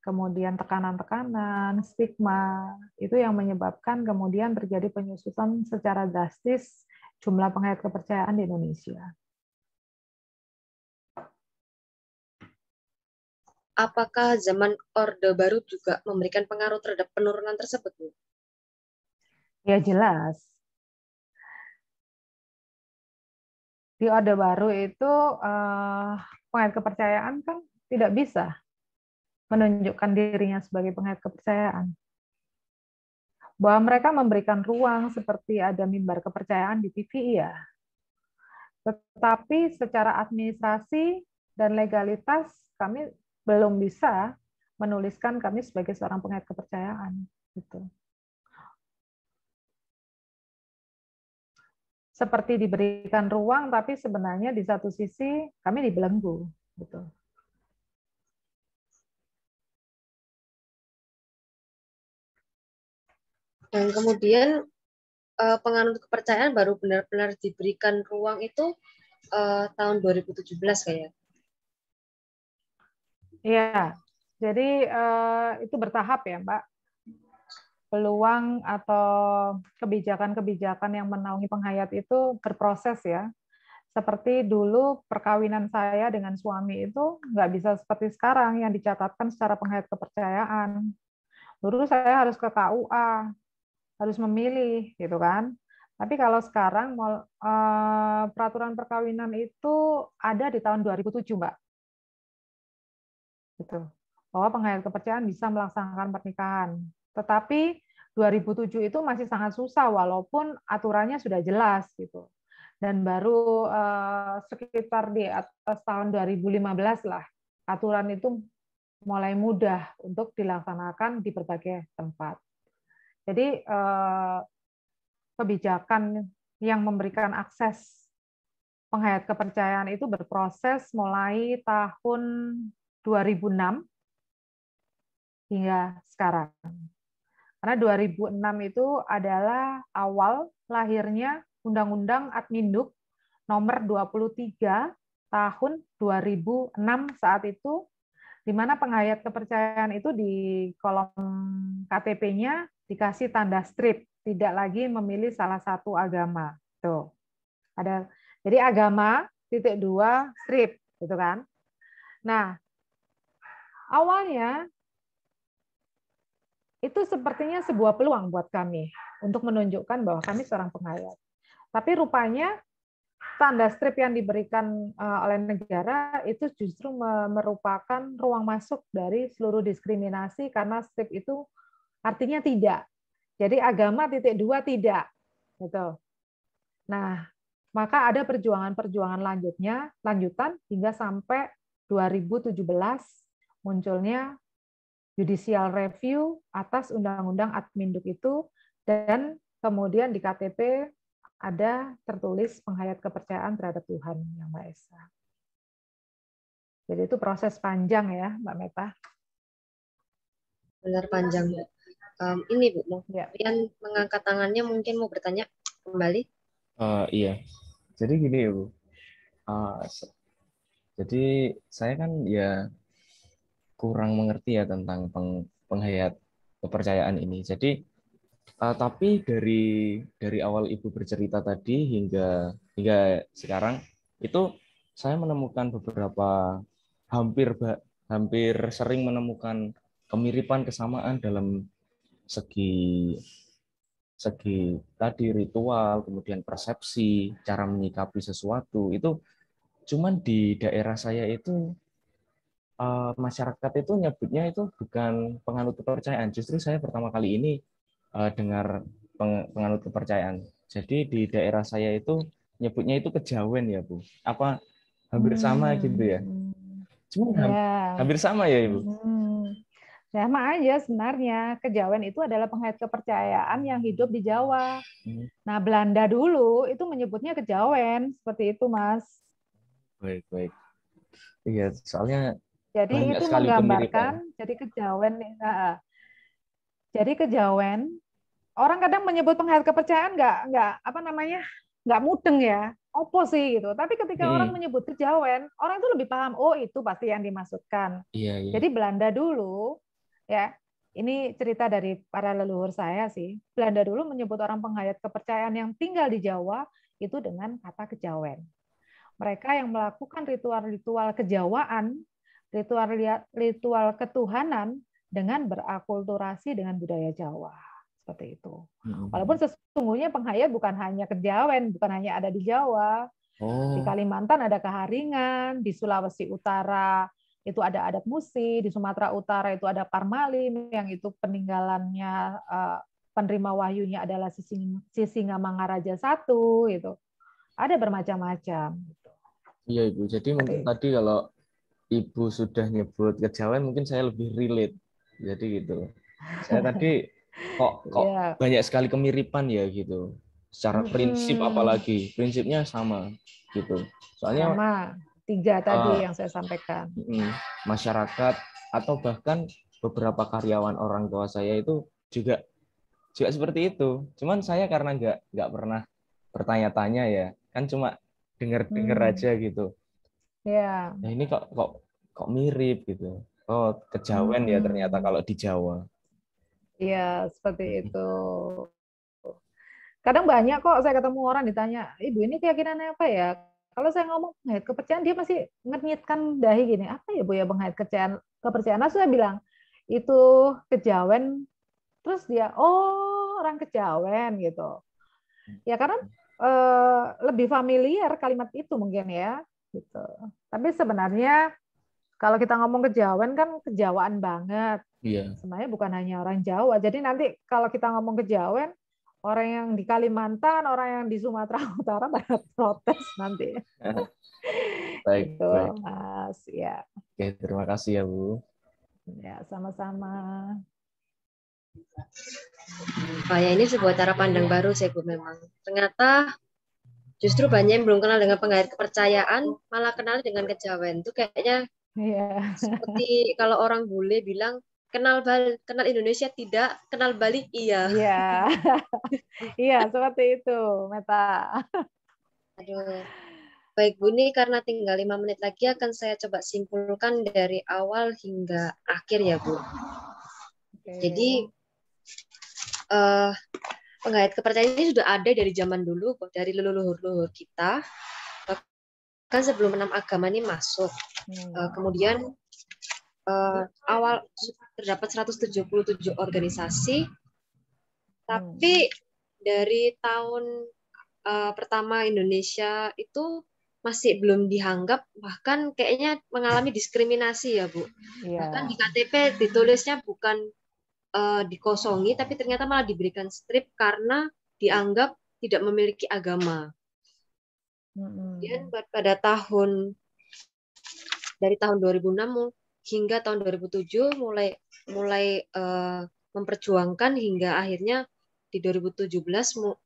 kemudian tekanan-tekanan, stigma, itu yang menyebabkan kemudian terjadi penyusutan secara drastis jumlah pengait kepercayaan di Indonesia. Apakah zaman Orde Baru juga memberikan pengaruh terhadap penurunan tersebut? Ya jelas. Di Orde Baru itu uh, pengait kepercayaan kan tidak bisa menunjukkan dirinya sebagai pengait kepercayaan. Bahwa mereka memberikan ruang seperti ada mimbar kepercayaan di TV ya. Tetapi secara administrasi dan legalitas kami belum bisa menuliskan kami sebagai seorang pengait kepercayaan gitu. seperti diberikan ruang, tapi sebenarnya di satu sisi kami dibelenggu. Gitu. Dan kemudian eh, penganut kepercayaan baru benar-benar diberikan ruang itu uh, tahun 2017 kayak. Iya, jadi eh, itu bertahap ya Mbak peluang atau kebijakan-kebijakan yang menaungi penghayat itu berproses ya. Seperti dulu perkawinan saya dengan suami itu nggak bisa seperti sekarang yang dicatatkan secara penghayat kepercayaan. Dulu saya harus ke KUA, harus memilih gitu kan. Tapi kalau sekarang eh, peraturan perkawinan itu ada di tahun 2007, Mbak. Gitu. Bahwa penghayat kepercayaan bisa melaksanakan pernikahan. Tetapi 2007 itu masih sangat susah walaupun aturannya sudah jelas gitu. Dan baru eh, sekitar di atas tahun 2015 lah aturan itu mulai mudah untuk dilaksanakan di berbagai tempat. Jadi eh, kebijakan yang memberikan akses penghayat kepercayaan itu berproses mulai tahun 2006 hingga sekarang. Karena 2006 itu adalah awal lahirnya Undang-Undang Adminduk nomor 23 tahun 2006 saat itu di mana penghayat kepercayaan itu di kolom KTP-nya dikasih tanda strip, tidak lagi memilih salah satu agama. Tuh. Ada jadi agama titik dua strip gitu kan. Nah, awalnya itu sepertinya sebuah peluang buat kami untuk menunjukkan bahwa kami seorang penghayat. Tapi rupanya tanda strip yang diberikan eh, oleh negara itu justru merupakan ruang masuk dari seluruh diskriminasi karena strip itu artinya tidak. Jadi agama titik dua tidak, gitu. Nah, maka ada perjuangan-perjuangan lanjutnya, lanjutan hingga sampai 2017 munculnya judicial review atas undang-undang adminduk itu dan kemudian di KTP ada tertulis penghayat kepercayaan terhadap Tuhan yang Maha Esa. Jadi itu proses panjang ya, Mbak Meta. Benar panjang. Um, ini Bu, mungkin ya. mengangkat tangannya mungkin mau bertanya kembali. Uh, iya. Jadi gini ya Bu. Uh, jadi saya kan ya kurang mengerti ya tentang peng, penghayat kepercayaan ini. Jadi uh, tapi dari dari awal ibu bercerita tadi hingga hingga sekarang itu saya menemukan beberapa hampir hampir sering menemukan kemiripan kesamaan dalam segi segi tadi ritual kemudian persepsi cara menyikapi sesuatu itu cuman di daerah saya itu uh, masyarakat itu nyebutnya itu bukan penganut kepercayaan. Justru saya pertama kali ini uh, dengar peng, penganut kepercayaan. Jadi di daerah saya itu nyebutnya itu kejawen ya bu. Apa hampir hmm. sama gitu ya? Cuma ya. hampir sama ya ibu. Hmm. Sama aja sebenarnya kejawen itu adalah penganut kepercayaan yang hidup di Jawa. Hmm. Nah Belanda dulu itu menyebutnya kejawen seperti itu mas. Baik baik. Iya, soalnya jadi Banyak itu menggambarkan pendirikan. Ya. jadi kejawen nah, jadi kejawen orang kadang menyebut penghayat kepercayaan nggak nggak apa namanya nggak mudeng ya opo sih gitu tapi ketika hmm. orang menyebut kejawen orang itu lebih paham oh itu pasti yang dimaksudkan iya, iya. jadi Belanda dulu ya ini cerita dari para leluhur saya sih Belanda dulu menyebut orang penghayat kepercayaan yang tinggal di Jawa itu dengan kata kejawen mereka yang melakukan ritual-ritual kejawaan ritual ritual ketuhanan dengan berakulturasi dengan budaya Jawa seperti itu. Walaupun sesungguhnya penghayat bukan hanya kejawen, bukan hanya ada di Jawa. Oh. Di Kalimantan ada keharingan, di Sulawesi Utara itu ada adat musi, di Sumatera Utara itu ada parmalim yang itu peninggalannya eh, penerima wahyunya adalah Sisinga Mangaraja satu itu. Ada bermacam-macam. Gitu. Iya ibu. Jadi mungkin tadi kalau Ibu sudah nyebut kejawen, mungkin saya lebih relate. Jadi gitu. Saya tadi kok kok yeah. banyak sekali kemiripan ya gitu. Secara prinsip hmm. apalagi prinsipnya sama gitu. Soalnya sama tiga ah. tadi yang saya sampaikan. Masyarakat atau bahkan beberapa karyawan orang tua saya itu juga juga seperti itu. Cuman saya karena nggak nggak pernah bertanya-tanya ya, kan cuma dengar-dengar hmm. aja gitu. Iya. Yeah. Nah, ini kok kok kok mirip gitu. Oh, kejawen ya hmm. ya ternyata kalau di Jawa. Iya, seperti itu. Kadang banyak kok saya ketemu orang ditanya, "Ibu ini keyakinan apa ya?" Kalau saya ngomong penghayat kepercayaan, dia masih ngernyitkan dahi gini, "Apa ya, Bu ya penghayat kepercayaan?" Kepercayaan nah, saya bilang, "Itu kejawen." Terus dia, "Oh, orang kejawen gitu." Ya karena eh, lebih familiar kalimat itu mungkin ya gitu. Tapi sebenarnya kalau kita ngomong kejawen kan kejawaan banget. Iya. Sebenarnya bukan hanya orang Jawa. Jadi nanti kalau kita ngomong kejawen, orang yang di Kalimantan, orang yang di Sumatera Utara banyak protes nanti. baik, gitu, baik. Mas. Ya. Oke, terima kasih ya Bu. Ya, sama-sama. Oh ya, ini sebuah cara pandang baru saya Bu memang. Ternyata Justru banyak yang belum kenal dengan penggait kepercayaan, malah kenal dengan kejawen. Itu kayaknya yeah. seperti kalau orang bule bilang kenal Bali, kenal Indonesia tidak, kenal Bali iya. Iya. iya, seperti itu, Meta. Aduh. Baik Buni, karena tinggal lima menit lagi akan saya coba simpulkan dari awal hingga akhir ya Bu. Okay. Jadi uh, penggait kepercayaan ini sudah ada dari zaman dulu dari leluhur-leluhur kita bahkan sebelum enam agama ini masuk hmm. uh, kemudian uh, awal terdapat 177 organisasi tapi hmm. dari tahun uh, pertama Indonesia itu masih belum dianggap bahkan kayaknya mengalami diskriminasi ya bu yeah. bahkan di KTP ditulisnya bukan uh, dikosongi tapi ternyata malah diberikan strip karena dianggap tidak memiliki agama. Dan pada tahun dari tahun 2006 hingga tahun 2007 mulai mulai uh, memperjuangkan hingga akhirnya di 2017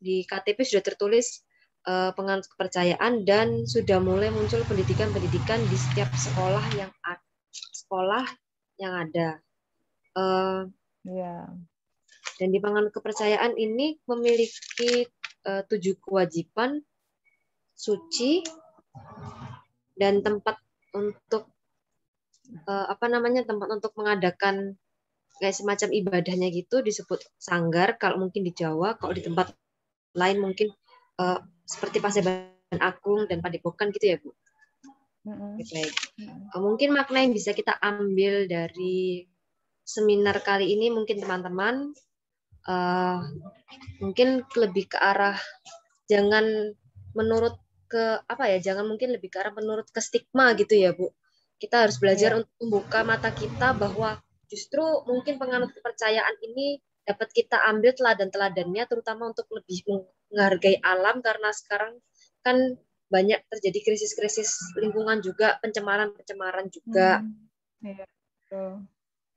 di KTP sudah tertulis uh, eh, penganut kepercayaan dan sudah mulai muncul pendidikan-pendidikan di setiap sekolah yang sekolah yang ada. Uh, Yeah. Dan di pangan kepercayaan ini memiliki uh, tujuh kewajiban, suci, dan tempat untuk uh, apa namanya tempat untuk mengadakan kayak semacam ibadahnya gitu disebut sanggar kalau mungkin di Jawa kalau di tempat lain mungkin uh, seperti Paseban Agung dan Padepokan gitu ya Bu. Mm -hmm. Baik. mungkin makna yang bisa kita ambil dari seminar kali ini mungkin teman-teman uh, mungkin lebih ke arah jangan menurut ke apa ya jangan mungkin lebih ke arah menurut ke stigma gitu ya bu kita harus iya. belajar ya. untuk membuka mata kita bahwa justru mungkin penganut kepercayaan ini dapat kita ambil teladan-teladannya terutama untuk lebih menghargai alam karena sekarang kan banyak terjadi krisis-krisis lingkungan juga pencemaran-pencemaran juga hmm. ya.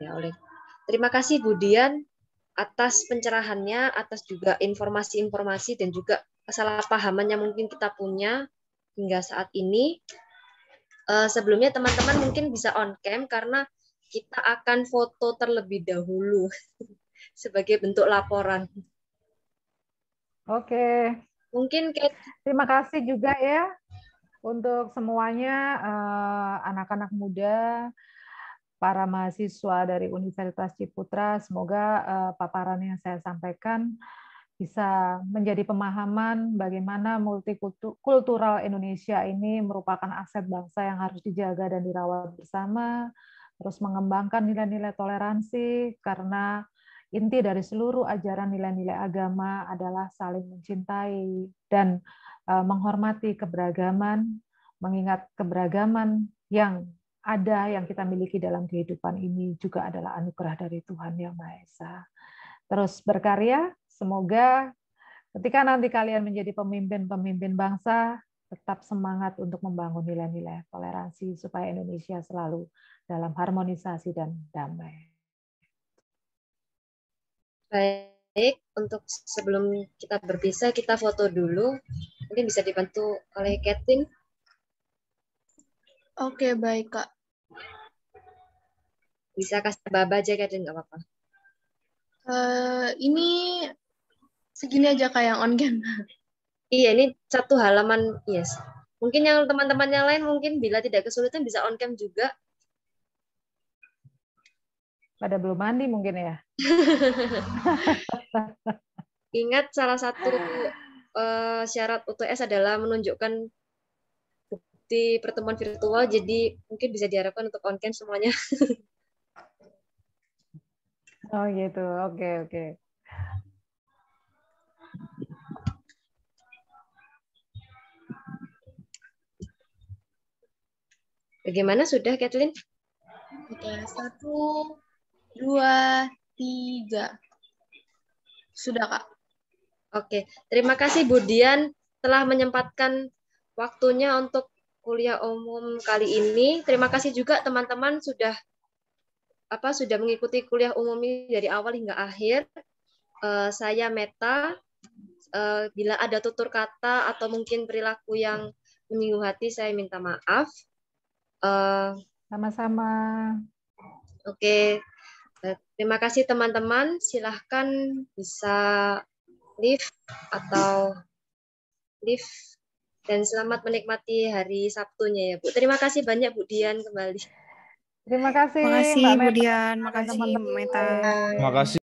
Ya, oleh Terima kasih Budian atas pencerahannya, atas juga informasi-informasi dan juga kesalahpahaman yang mungkin kita punya hingga saat ini. Eh, sebelumnya teman-teman mungkin bisa on cam karena kita akan foto terlebih dahulu sebagai bentuk laporan. Oke. Mungkin Kate. Terima kasih juga ya untuk semuanya eh, anak-anak muda para mahasiswa dari Universitas Ciputra. Semoga eh, paparan yang saya sampaikan bisa menjadi pemahaman bagaimana multikultural Indonesia ini merupakan aset bangsa yang harus dijaga dan dirawat bersama, terus mengembangkan nilai-nilai toleransi karena inti dari seluruh ajaran nilai-nilai agama adalah saling mencintai dan eh, menghormati keberagaman, mengingat keberagaman yang ada yang kita miliki dalam kehidupan ini juga adalah anugerah dari Tuhan Yang Maha Esa. Terus berkarya, semoga ketika nanti kalian menjadi pemimpin-pemimpin bangsa, tetap semangat untuk membangun nilai-nilai toleransi supaya Indonesia selalu dalam harmonisasi dan damai. Baik, untuk sebelum kita berpisah, kita foto dulu. Mungkin bisa dibantu oleh Catherine. Oke, baik Kak. Bisa kasih baba aja kayak nggak apa-apa. Uh, ini segini aja kayak on game. iya, ini satu halaman, yes. Mungkin yang teman-teman yang lain mungkin bila tidak kesulitan bisa on cam juga. Pada belum mandi mungkin ya. Ingat salah satu uh, syarat UTS adalah menunjukkan mengikuti pertemuan virtual, jadi mungkin bisa diharapkan untuk on cam semuanya. oh gitu, oke okay, oke. Okay. Bagaimana sudah Kathleen? Oke, satu, dua, tiga. Sudah kak. Oke, terima kasih Budian telah menyempatkan waktunya untuk kuliah umum kali ini. Terima kasih juga teman-teman sudah apa sudah mengikuti kuliah umum ini dari awal hingga akhir. Uh, saya Meta. Uh, bila ada tutur kata atau mungkin perilaku yang menyinggung hati, saya minta maaf. sama eh, Sama-sama. Oke. Okay. Terima kasih teman-teman. Silahkan bisa lift atau lift dan selamat menikmati hari Sabtunya ya Bu. Terima kasih banyak Bu Dian kembali. Terima kasih. Terima kasih Mbak Bu Dian, makasih teman-teman. Terima kasih.